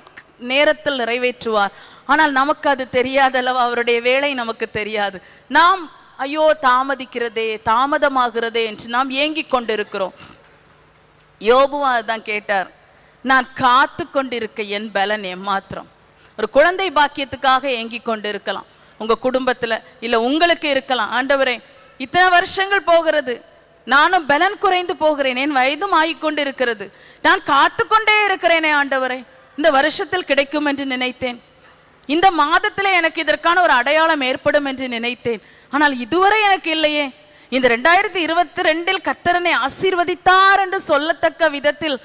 Speaker 1: நேரத்தில் நிறைவேற்றுவார் ஆனால் நமக்கு அது தெரியாத அளவு அவருடைய வேலை நமக்கு தெரியாது நாம் ஐயோ தாமதிக்கிறதே தாமதமாகிறதே என்று நாம் ஏங்கி கொண்டிருக்கிறோம் யோபுவா அதுதான் கேட்டார் நான் காத்து கொண்டிருக்க என் பலன் எம்மாத்திரம் ஒரு குழந்தை பாக்கியத்துக்காக ஏங்கி கொண்டு இருக்கலாம் உங்க குடும்பத்தில் இல்லை உங்களுக்கு இருக்கலாம் ஆண்டவரே இத்தனை வருஷங்கள் போகிறது நானும் பலன் குறைந்து போகிறேன் என் வயதும் ஆகிக்கொண்டு இருக்கிறது நான் காத்து கொண்டே இருக்கிறேனே ஆண்டவரே இந்த வருஷத்தில் கிடைக்கும் என்று நினைத்தேன் இந்த மாதத்தில் எனக்கு இதற்கான ஒரு அடையாளம் ஏற்படும் என்று நினைத்தேன் ஆனால் இதுவரை எனக்கு இல்லையே இந்த ரெண்டாயிரத்தி இருபத்தி ரெண்டில் கத்தரனை ஆசீர்வதித்தார் என்று சொல்லத்தக்க விதத்தில்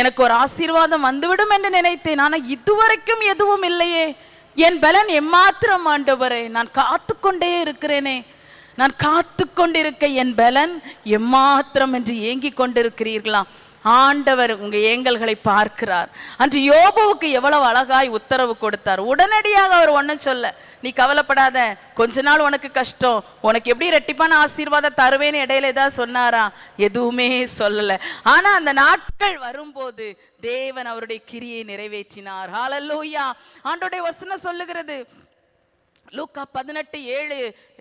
Speaker 1: எனக்கு ஒரு ஆசீர்வாதம் வந்துவிடும் என்று நினைத்தேன் ஆனால் இதுவரைக்கும் எதுவும் இல்லையே என் பலன் எம்மாத்திரம் ஆண்டவரே நான் காத்து கொண்டே இருக்கிறேனே நான் காத்து கொண்டிருக்க என் பலன் எம்மாத்திரம் என்று ஏங்கி கொண்டிருக்கிறீர்களா ஆண்டவர் உங்க ஏங்கல்களை பார்க்கிறார் அன்று யோபுவுக்கு எவ்வளவு அழகாய் உத்தரவு கொடுத்தார் உடனடியாக அவர் ஒன்னும் சொல்ல நீ கவலைப்படாத கொஞ்ச நாள் உனக்கு கஷ்டம் உனக்கு எப்படி ரெட்டிப்பான ஆசீர்வாதம் தருவேன்னு இடையில ஏதாவது சொன்னாரா எதுவுமே சொல்லல ஆனா அந்த நாட்கள் வரும்போது தேவன் அவருடைய கிரியை நிறைவேற்றினார் ஹாலல்லூயா ஆண்டோடைய வசனம் சொல்லுகிறது லூக்கா பதினெட்டு ஏழு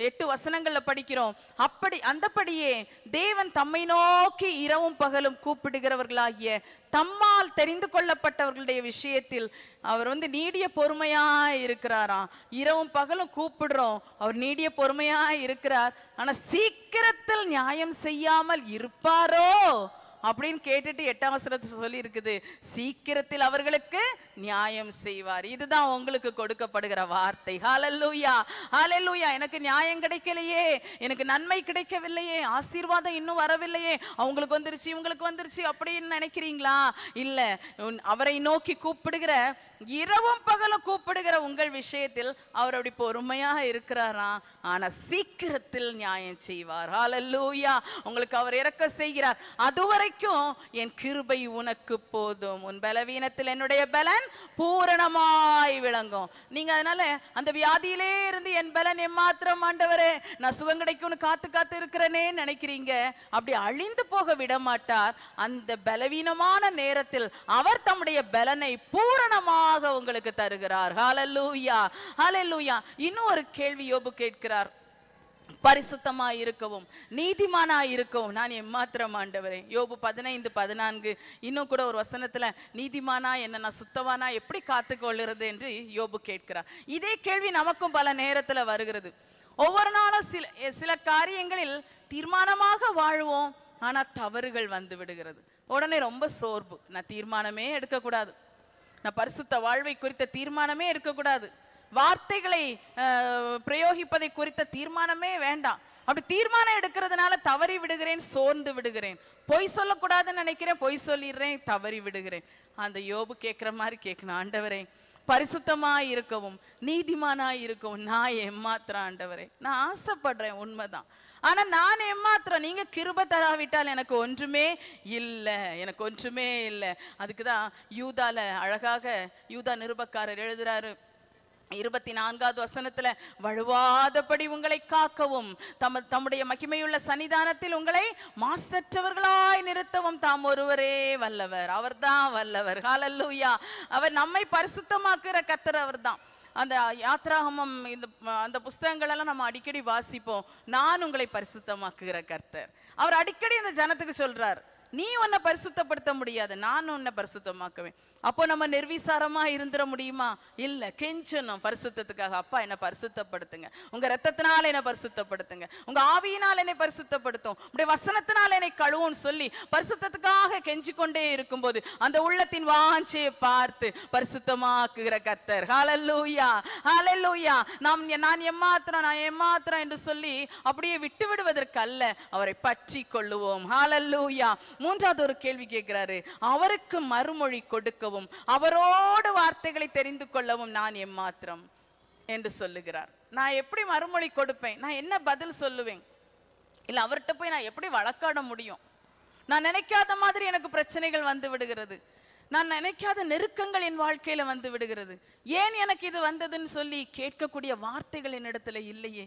Speaker 1: எட்டு வசனங்களில் படிக்கிறோம் அப்படி அந்தபடியே தேவன் தம்மை நோக்கி இரவும் பகலும் கூப்பிடுகிறவர்களாகிய தம்மால் தெரிந்து கொள்ளப்பட்டவர்களுடைய விஷயத்தில் அவர் வந்து நீடிய பொறுமையா இருக்கிறாராம் இரவும் பகலும் கூப்பிடுறோம் அவர் நீடிய பொறுமையா இருக்கிறார் ஆனா சீக்கிரத்தில் நியாயம் செய்யாமல் இருப்பாரோ அப்படின்னு கேட்டுட்டு எட்டாம் வசனத்தை சொல்லி இருக்குது சீக்கிரத்தில் அவர்களுக்கு நியாயம் செய்வார் இதுதான் உங்களுக்கு கொடுக்கப்படுகிற வார்த்தை ஹாலல்லூயா ஹாலல்லூயா எனக்கு நியாயம் கிடைக்கலையே எனக்கு நன்மை கிடைக்கவில்லையே ஆசீர்வாதம் இன்னும் வரவில்லையே அவங்களுக்கு வந்துருச்சு இவங்களுக்கு வந்துருச்சு அப்படின்னு நினைக்கிறீங்களா இல்லை அவரை நோக்கி கூப்பிடுகிற இரவும் பகலும் கூப்பிடுகிற உங்கள் விஷயத்தில் அவர் அப்படி பொறுமையாக இருக்கிறாரா ஆனால் சீக்கிரத்தில் நியாயம் செய்வார் ஹாலல்லூயா உங்களுக்கு அவர் இறக்க செய்கிறார் அதுவரை வரைக்கும் என் கிருபை உனக்கு போதும் உன் பலவீனத்தில் என்னுடைய பலன் பூரணமாய் விளங்கும் நீங்க அதனால அந்த வியாதியிலே இருந்து என் பலன் எம்மாத்திரம் ஆண்டவரே நான் சுகம் கிடைக்கும்னு காத்து காத்து இருக்கிறேனே நினைக்கிறீங்க அப்படி அழிந்து போக விட மாட்டார் அந்த பலவீனமான நேரத்தில் அவர் தம்முடைய பலனை பூரணமாக உங்களுக்கு தருகிறார் ஹாலல்லூயா ஹாலல்லூயா இன்னும் ஒரு கேள்வி யோபு கேட்கிறார் பரிசுத்தமா இருக்கவும் நீதிமானா இருக்கவும் நான் எம்மாத்திரம் ஆண்டவரே யோபு பதினைந்து பதினான்கு இன்னும் கூட ஒரு வசனத்தில் நீதிமானா என்ன நான் சுத்தவானா எப்படி காத்துக்கொள்கிறது என்று யோபு கேட்கிறார் இதே கேள்வி நமக்கும் பல நேரத்தில் வருகிறது ஒவ்வொரு நாளும் சில சில காரியங்களில் தீர்மானமாக வாழ்வோம் ஆனால் தவறுகள் வந்து விடுகிறது உடனே ரொம்ப சோர்வு நான் தீர்மானமே எடுக்கக்கூடாது நான் பரிசுத்த வாழ்வை குறித்த தீர்மானமே கூடாது வார்த்தைகளை பிரயோகிப்பதை குறித்த தீர்மானமே வேண்டாம் அப்படி தீர்மானம் எடுக்கிறதுனால தவறி விடுகிறேன் சோர்ந்து விடுகிறேன் பொய் சொல்லக்கூடாதுன்னு நினைக்கிறேன் பொய் சொல்லிடுறேன் தவறி விடுகிறேன் அந்த யோபு கேட்குற மாதிரி கேட்கணும் ஆண்டவரே பரிசுத்தமாக இருக்கவும் நீதிமானாக இருக்கவும் நான் ஏமாத்துறேன் ஆண்டவரே நான் ஆசைப்படுறேன் உண்மைதான் ஆனால் நான் ஏமாத்துறேன் நீங்கள் கிருப தராவிட்டால் எனக்கு ஒன்றுமே இல்லை எனக்கு ஒன்றுமே இல்லை அதுக்கு தான் யூதாவில் அழகாக யூதா நிருபக்காரர் எழுதுறாரு இருபத்தி நான்காவது வசனத்துல வழுவாதபடி உங்களை காக்கவும் தம் தம்முடைய மகிமையுள்ள சன்னிதானத்தில் உங்களை மாசற்றவர்களாய் நிறுத்தவும் தாம் ஒருவரே வல்லவர் அவர் தான் வல்லவர் ஹாலல்லூயா அவர் நம்மை பரிசுத்தமாக்குற கத்தர் அவர் தான் அந்த யாத்ராகமம் இந்த அந்த புஸ்தகங்களெல்லாம் நம்ம அடிக்கடி வாசிப்போம் நான் உங்களை பரிசுத்தமாக்குகிற கர்த்தர் அவர் அடிக்கடி அந்த ஜனத்துக்கு சொல்றார் நீ உன்னை பரிசுத்தப்படுத்த முடியாது நான் உன்னை பரிசுத்தமாக்குவேன் அப்போ நம்ம நிர்விசாரமா இருந்துட முடியுமா இல்ல கெஞ்சனும் பரிசுத்தத்துக்காக அப்பா என்னை பரிசுத்தப்படுத்துங்க உங்க ரத்தத்தினால என்னை பரிசுத்தப்படுத்துங்க உங்க ஆவியினால் என்னை பரிசுத்தப்படுத்தும் உடைய வசனத்தினால் என்னை கழுவும்னு சொல்லி பரிசுத்தத்துக்காக கெஞ்சி கொண்டே இருக்கும்போது அந்த உள்ளத்தின் வாஞ்சையை பார்த்து பரிசுத்தமாக்குகிற கத்தர் ஹாலல்லூயா ஹாலல்லூயா நாம் நான் எம்மாத்திரம் நான் ஏமாத்திரம் என்று சொல்லி அப்படியே விட்டு விடுவதற்கல்ல அவரை பற்றி கொள்ளுவோம் ஹாலல்லூயா மூன்றாவது ஒரு கேள்வி கேட்கிறாரு அவருக்கு மறுமொழி கொடுக்கும் கேட்கவும் அவரோடு வார்த்தைகளை தெரிந்து கொள்ளவும் நான் எம்மாத்திரம் என்று சொல்லுகிறார் நான் எப்படி மறுமொழி கொடுப்பேன் நான் என்ன பதில் சொல்லுவேன் இல்லை அவர்கிட்ட போய் நான் எப்படி வழக்காட முடியும் நான் நினைக்காத மாதிரி எனக்கு பிரச்சனைகள் வந்து விடுகிறது நான் நினைக்காத நெருக்கங்கள் என் வாழ்க்கையில வந்து விடுகிறது ஏன் எனக்கு இது வந்ததுன்னு சொல்லி கேட்கக்கூடிய வார்த்தைகள் என்னிடத்துல இல்லையே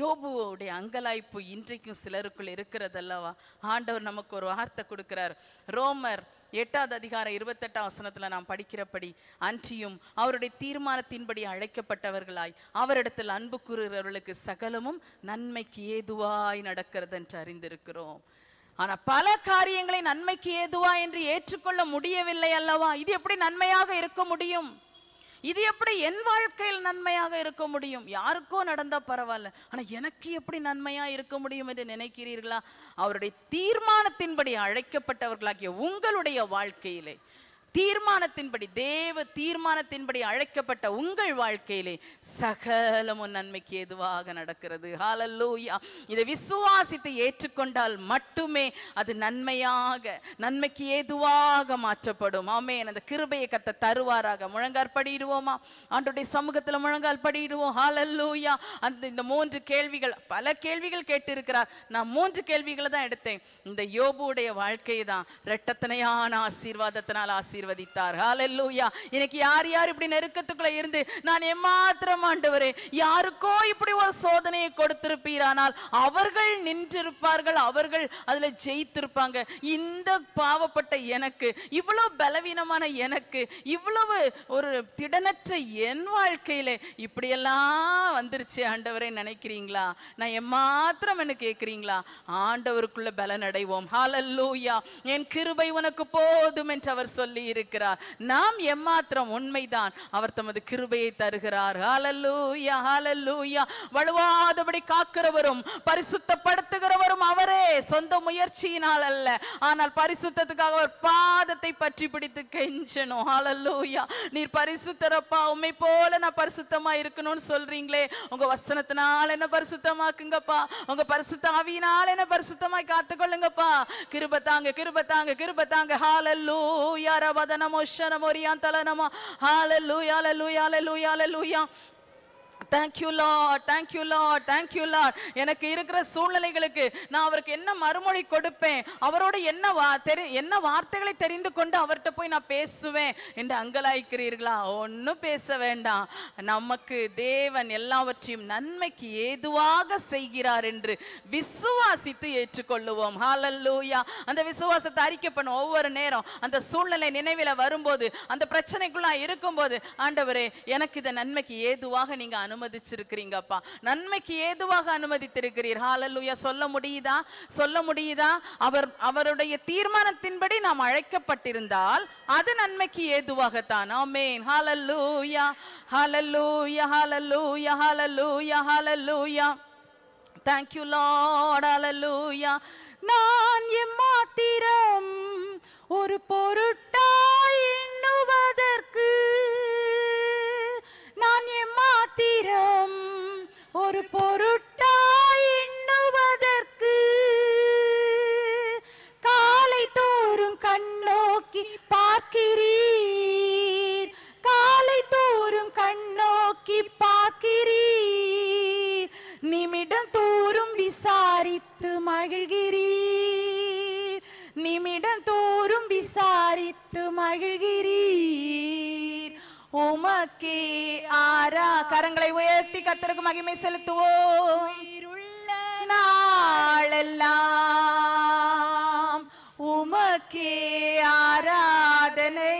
Speaker 1: யோபுவோடைய அங்கலாய்ப்பு இன்றைக்கும் சிலருக்குள் இருக்கிறதல்லவா ஆண்டவர் நமக்கு ஒரு வார்த்தை கொடுக்கிறார் ரோமர் எட்டாவது அதிகார இருபத்தெட்டாம் வசனத்தில் நாம் படிக்கிறபடி அன்றியும் அவருடைய தீர்மானத்தின்படி அழைக்கப்பட்டவர்களாய் அவரிடத்தில் அன்பு கூறுகிறவர்களுக்கு சகலமும் நன்மைக்கு ஏதுவாய் நடக்கிறது என்று அறிந்திருக்கிறோம் ஆனா பல காரியங்களை நன்மைக்கு ஏதுவா என்று ஏற்றுக்கொள்ள முடியவில்லை அல்லவா இது எப்படி நன்மையாக இருக்க முடியும் இது எப்படி என் வாழ்க்கையில் நன்மையாக இருக்க முடியும் யாருக்கோ நடந்தால் பரவாயில்ல ஆனால் எனக்கு எப்படி நன்மையாக இருக்க முடியும் என்று நினைக்கிறீர்களா அவருடைய தீர்மானத்தின்படி அழைக்கப்பட்டவர்களாகிய உங்களுடைய வாழ்க்கையிலே தீர்மானத்தின்படி தேவ தீர்மானத்தின்படி அழைக்கப்பட்ட உங்கள் வாழ்க்கையிலே சகலமும் நன்மைக்கு எதுவாக நடக்கிறது ஹாலல்லூயா இதை விசுவாசித்து ஏற்றுக்கொண்டால் மட்டுமே அது நன்மையாக நன்மைக்கு ஏதுவாக மாற்றப்படும் ஆமே அந்த கிருபையை கத்த தருவாராக முழங்கால் படிடுவோமா ஆண்டுடைய சமூகத்தில் முழங்கால் படிடுவோம் ஹாலல்லூயா அந்த இந்த மூன்று கேள்விகள் பல கேள்விகள் கேட்டிருக்கிறார் நான் மூன்று கேள்விகளை தான் எடுத்தேன் இந்த யோபுடைய வாழ்க்கை தான் இரட்டத்தனையான ஆசீர்வாதத்தினால் ஆசீர்வாதம் ஆசீர்வதித்தார் ஹாலல்லூயா எனக்கு யார் யார் இப்படி நெருக்கத்துக்குள்ள இருந்து நான் எம்மாத்திரம் ஆண்டவரே யாருக்கோ இப்படி ஒரு சோதனையை கொடுத்திருப்பீரானால் அவர்கள் நின்றிருப்பார்கள் அவர்கள் அதுல ஜெயித்திருப்பாங்க இந்த பாவப்பட்ட எனக்கு இவ்வளவு பலவீனமான எனக்கு இவ்வளவு ஒரு திடனற்ற என் வாழ்க்கையில இப்படியெல்லாம் வந்துருச்சு ஆண்டவரை நினைக்கிறீங்களா நான் எம்மாத்திரம் என்ன கேட்கிறீங்களா ஆண்டவருக்குள்ள பலன் அடைவோம் ஹாலல்லூயா என் கிருபை உனக்கு போதும் என்று அவர் சொல்லி இருக்கிறார் நாம் எம்மாத்திரம் உண்மைதான் அவர் தமது கிருபையை தருகிறார் வலுவாதபடி காக்கிறவரும் பரிசுத்தப்படுத்துகிறவரும் அவரே சொந்த முயற்சியினால் அல்ல ஆனால் பரிசுத்தத்துக்காக அவர் பாதத்தை பற்றி பிடித்து கெஞ்சனும் ஹாலல்லூயா நீர் பரிசுத்தரப்பா உண்மை போல நான் பரிசுத்தமா இருக்கணும்னு சொல்றீங்களே உங்க வசனத்தினால் என்ன பரிசுத்தமாக்குங்கப்பா உங்க பரிசுத்த ஆவியினால் என்ன பரிசுத்தமாய் காத்துக்கொள்ளுங்கப்பா கிருப தாங்க கிருப தாங்க கிருப தாங்க ஹாலல்லூயா பதனமோ ஷனமோ ரியாந்தலனமா ஹalleluya hallelujah hallelujah hallelujah hallelujah thank you lord thank you lord you lord எனக்கு இருக்கிற சூழ்நிலைகளுக்கு நான் அவருக்கு என்ன மறுமொழி கொடுப்பேன் அவரோட என்ன வா தெரி என்ன வார்த்தைகளை தெரிந்து கொண்டு அவர்கிட்ட போய் நான் பேசுவேன் என்று அங்கலாய்க்கிறீர்களா ஒன்றும் பேச வேண்டாம் நமக்கு தேவன் எல்லாவற்றையும் நன்மைக்கு ஏதுவாக செய்கிறார் என்று விசுவாசித்து ஏற்றுக்கொள்ளுவோம் ஹாலல்லூயா அந்த விசுவாசத்தை அறிக்கை ஒவ்வொரு நேரம் அந்த சூழ்நிலை நினைவில் வரும்போது அந்த பிரச்சனைக்குள்ளா இருக்கும்போது ஆண்டவரே எனக்கு இதை நன்மைக்கு ஏதுவாக நீங்கள் அனுமதி அனுமதிச்சிருக்கிறீங்கப்பா நன்மைக்கு ஏதுவாக அனுமதித்திருக்கிறீர் ஹாலலுயா சொல்ல முடியுதா சொல்ல முடியுதா அவர் அவருடைய தீர்மானத்தின்படி நாம் அழைக்கப்பட்டிருந்தால் அது நன்மைக்கு ஏதுவாகத்தான் ஆமேன் ஹாலல்லூயா ஹாலல்லூயா ஹாலல்லூயா ஹாலல்லூயா ஹாலல்லூயா தேங்க்யூ லார்ட் ஹாலல்லூயா நான்
Speaker 2: எம்மாத்திரம் ஒரு பொருட்டாய் ஒரு பொருட்டாய் எண்ணுவதற்கு காலை தோறும் கண்ணோக்கி பார்க்கிறீர் காலை தோறும் கண்ணோக்கி பார்க்கிறீர் நிமிடம் தோறும் விசாரித்து மகிழ்கிறீர் நிமிடம் தோறும் விசாரித்து மகிழ்கிறீர் உமக்கி ஆரா கரங்களை உயர்த்தி கத்தருக்கு மகிமை செலுத்துவோம் நாளெல்லாம் உமக்கி ஆராதனை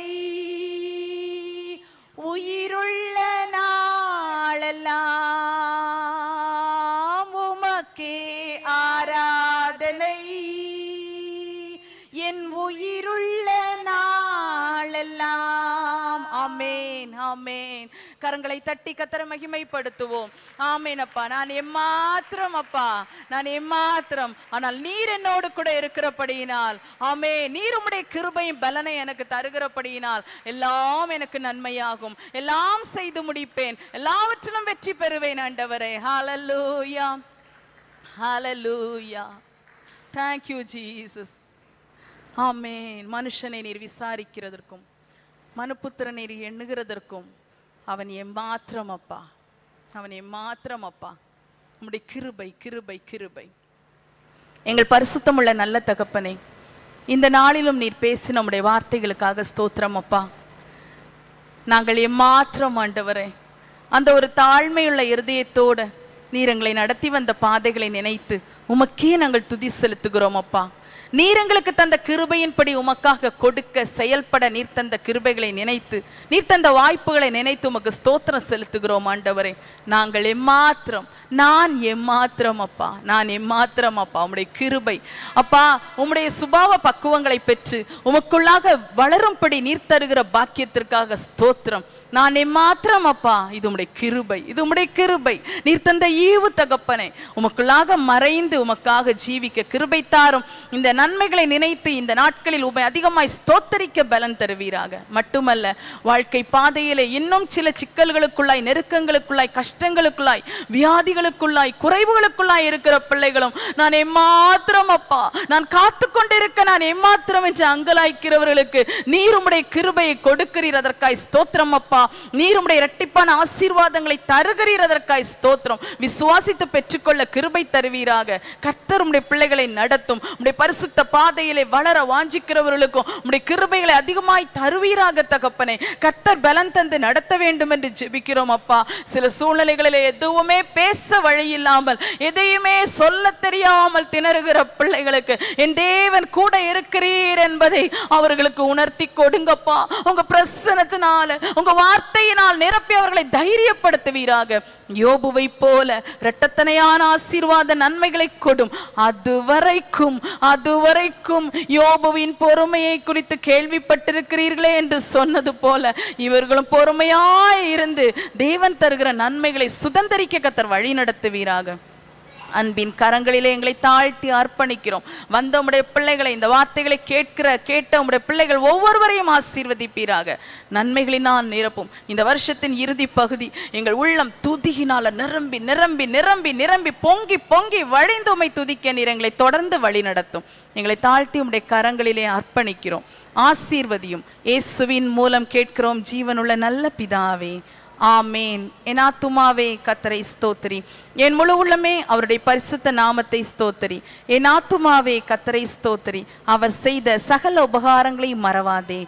Speaker 1: கரங்களை தட்டி கத்தரை மகிமைப்படுத்துவோம் ஆமேனப்பா நான் எம்மாத்திரம் அப்பா நான் எம்மாத்திரம் ஆனால் நீர் என்னோடு கூட இருக்கிறபடியினால் ஆமே நீர் கிருபையும் பலனை எனக்கு தருகிறபடியினால் எல்லாம் எனக்கு நன்மையாகும் எல்லாம் செய்து முடிப்பேன் எல்லாவற்றிலும் வெற்றி பெறுவேன் ஆண்டவரே ஹாலலூயா ஹாலலூயா தேங்க்யூ ஜீசஸ் ஆமேன் மனுஷனை நீர் விசாரிக்கிறதற்கும் மனுப்புத்திரனை எண்ணுகிறதற்கும் அவன் எம்மாத்திரம் அப்பா அவன் எம்மாத்திரம் அப்பா நம்முடைய கிருபை கிருபை கிருபை எங்கள் பரிசுத்தமுள்ள நல்ல தகப்பனே இந்த நாளிலும் நீர் பேசி நம்முடைய வார்த்தைகளுக்காக ஸ்தோத்திரம் அப்பா நாங்கள் எம்மாத்திரம் ஆண்டவரே அந்த ஒரு தாழ்மையுள்ள இருதயத்தோடு நீர் எங்களை நடத்தி வந்த பாதைகளை நினைத்து உமக்கே நாங்கள் துதி செலுத்துகிறோம் அப்பா நீர் எங்களுக்கு தந்த கிருபையின்படி உமக்காக கொடுக்க செயல்பட நீர் தந்த கிருபைகளை நினைத்து நீர் தந்த வாய்ப்புகளை நினைத்து உமக்கு ஸ்தோத்திரம் செலுத்துகிறோம் ஆண்டவரே நாங்கள் எம்மாத்திரம் நான் எம்மாத்திரம் அப்பா நான் எம்மாத்திரம் அப்பா உம்முடைய கிருபை அப்பா உம்முடைய சுபாவ பக்குவங்களை பெற்று உமக்குள்ளாக வளரும்படி நீர் தருகிற பாக்கியத்திற்காக ஸ்தோத்திரம் நான் மாத்திரம் அப்பா இது உடைய கிருபை இது உடைய கிருபை நீர் தந்த ஈவு தகப்பனை உமக்குள்ளாக மறைந்து உமக்காக ஜீவிக்க கிருபை தாரும் இந்த நன்மைகளை நினைத்து இந்த நாட்களில் உமை அதிகமாய் ஸ்தோத்தரிக்க பலன் தருவீராக மட்டுமல்ல வாழ்க்கை பாதையில இன்னும் சில சிக்கல்களுக்குள்ளாய் நெருக்கங்களுக்குள்ளாய் கஷ்டங்களுக்குள்ளாய் வியாதிகளுக்குள்ளாய் குறைவுகளுக்குள்ளாய் இருக்கிற பிள்ளைகளும் நான் எம்மாத்திரம் அப்பா நான் காத்து கொண்டிருக்க நான் எம்மாத்திரம் என்று அங்கலாய்க்கிறவர்களுக்கு நீர் உடைய கிருபையை கொடுக்கிறீர் அதற்காய் ஸ்தோத்திரம் அப்பா நீர் உடைய இரட்டிப்பான ஆசீர்வாதங்களை தருகிறீரதற்காய் ஸ்தோத்திரம் விசுவாசித்து பெற்றுக்கொள்ள கிருபை தருவீராக கர்த்தர் உடைய பிள்ளைகளை நடத்தும் உடைய பரிசுத்த பாதையிலே வளர வாஞ்சிக்கிறவர்களுக்கும் உடைய கிருபைகளை அதிகமாய் தருவீராக தகப்பனை கர்த்தர் பலன் தந்து நடத்த வேண்டும் என்று ஜெபிக்கிறோம் அப்பா சில சூழ்நிலைகளிலே எதுவுமே பேச வழி இல்லாமல் எதையுமே சொல்ல தெரியாமல் திணறுகிற பிள்ளைகளுக்கு என் தேவன் கூட இருக்கிறீர் என்பதை அவர்களுக்கு உணர்த்தி கொடுங்கப்பா உங்க பிரசனத்தினால உங்க வா வார்த்தையினால் நிரப்பி அவர்களை தைரியப்படுத்துவீராக யோபுவை போல இரட்டத்தனையான ஆசீர்வாத நன்மைகளை கொடும் அதுவரைக்கும் அதுவரைக்கும் யோபுவின் பொறுமையை குறித்து கேள்விப்பட்டிருக்கிறீர்களே என்று சொன்னது போல இவர்களும் பொறுமையாய் இருந்து தேவன் தருகிற நன்மைகளை சுதந்திரிக்க கத்தர் வழி நடத்துவீராக அன்பின் கரங்களிலே எங்களை தாழ்த்தி அர்ப்பணிக்கிறோம் வந்த உடைய பிள்ளைகளை இந்த வார்த்தைகளை கேட்கிற கேட்ட உடைய பிள்ளைகள் ஒவ்வொருவரையும் ஆசீர்வதிப்பீராக நன்மைகளினால் நிரப்பும் இந்த வருஷத்தின் இறுதி பகுதி எங்கள் உள்ளம் துதியினால நிரம்பி நிரம்பி நிரம்பி நிரம்பி பொங்கி பொங்கி வழிந்துமை துதிக்க நீர் எங்களை தொடர்ந்து வழி நடத்தும் எங்களை தாழ்த்தி உடைய கரங்களிலே அர்ப்பணிக்கிறோம் ஆசீர்வதியும் இயேசுவின் மூலம் கேட்கிறோம் ஜீவனுள்ள நல்ல பிதாவே ஆமேன் என் ஆத்துமாவே கத்தரை ஸ்தோத்திரி என் முழு உள்ளமே அவருடைய பரிசுத்த நாமத்தை ஸ்தோத்திரி என் ஆத்துமாவே கத்தரை ஸ்தோத்திரி அவர் செய்த சகல உபகாரங்களை மறவாதே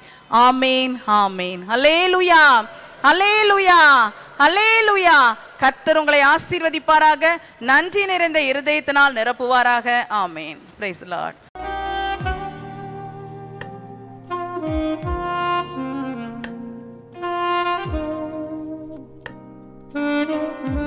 Speaker 1: ஆமேன் ஆமேன் அலே லுயா அலே லுயா அலே லுயா கத்தர் உங்களை ஆசீர்வதிப்பாராக நன்றி நிறைந்த இருதயத்தினால் நிரப்புவாராக ஆமேன் பிரைஸ் லார்ட்
Speaker 2: Música hum.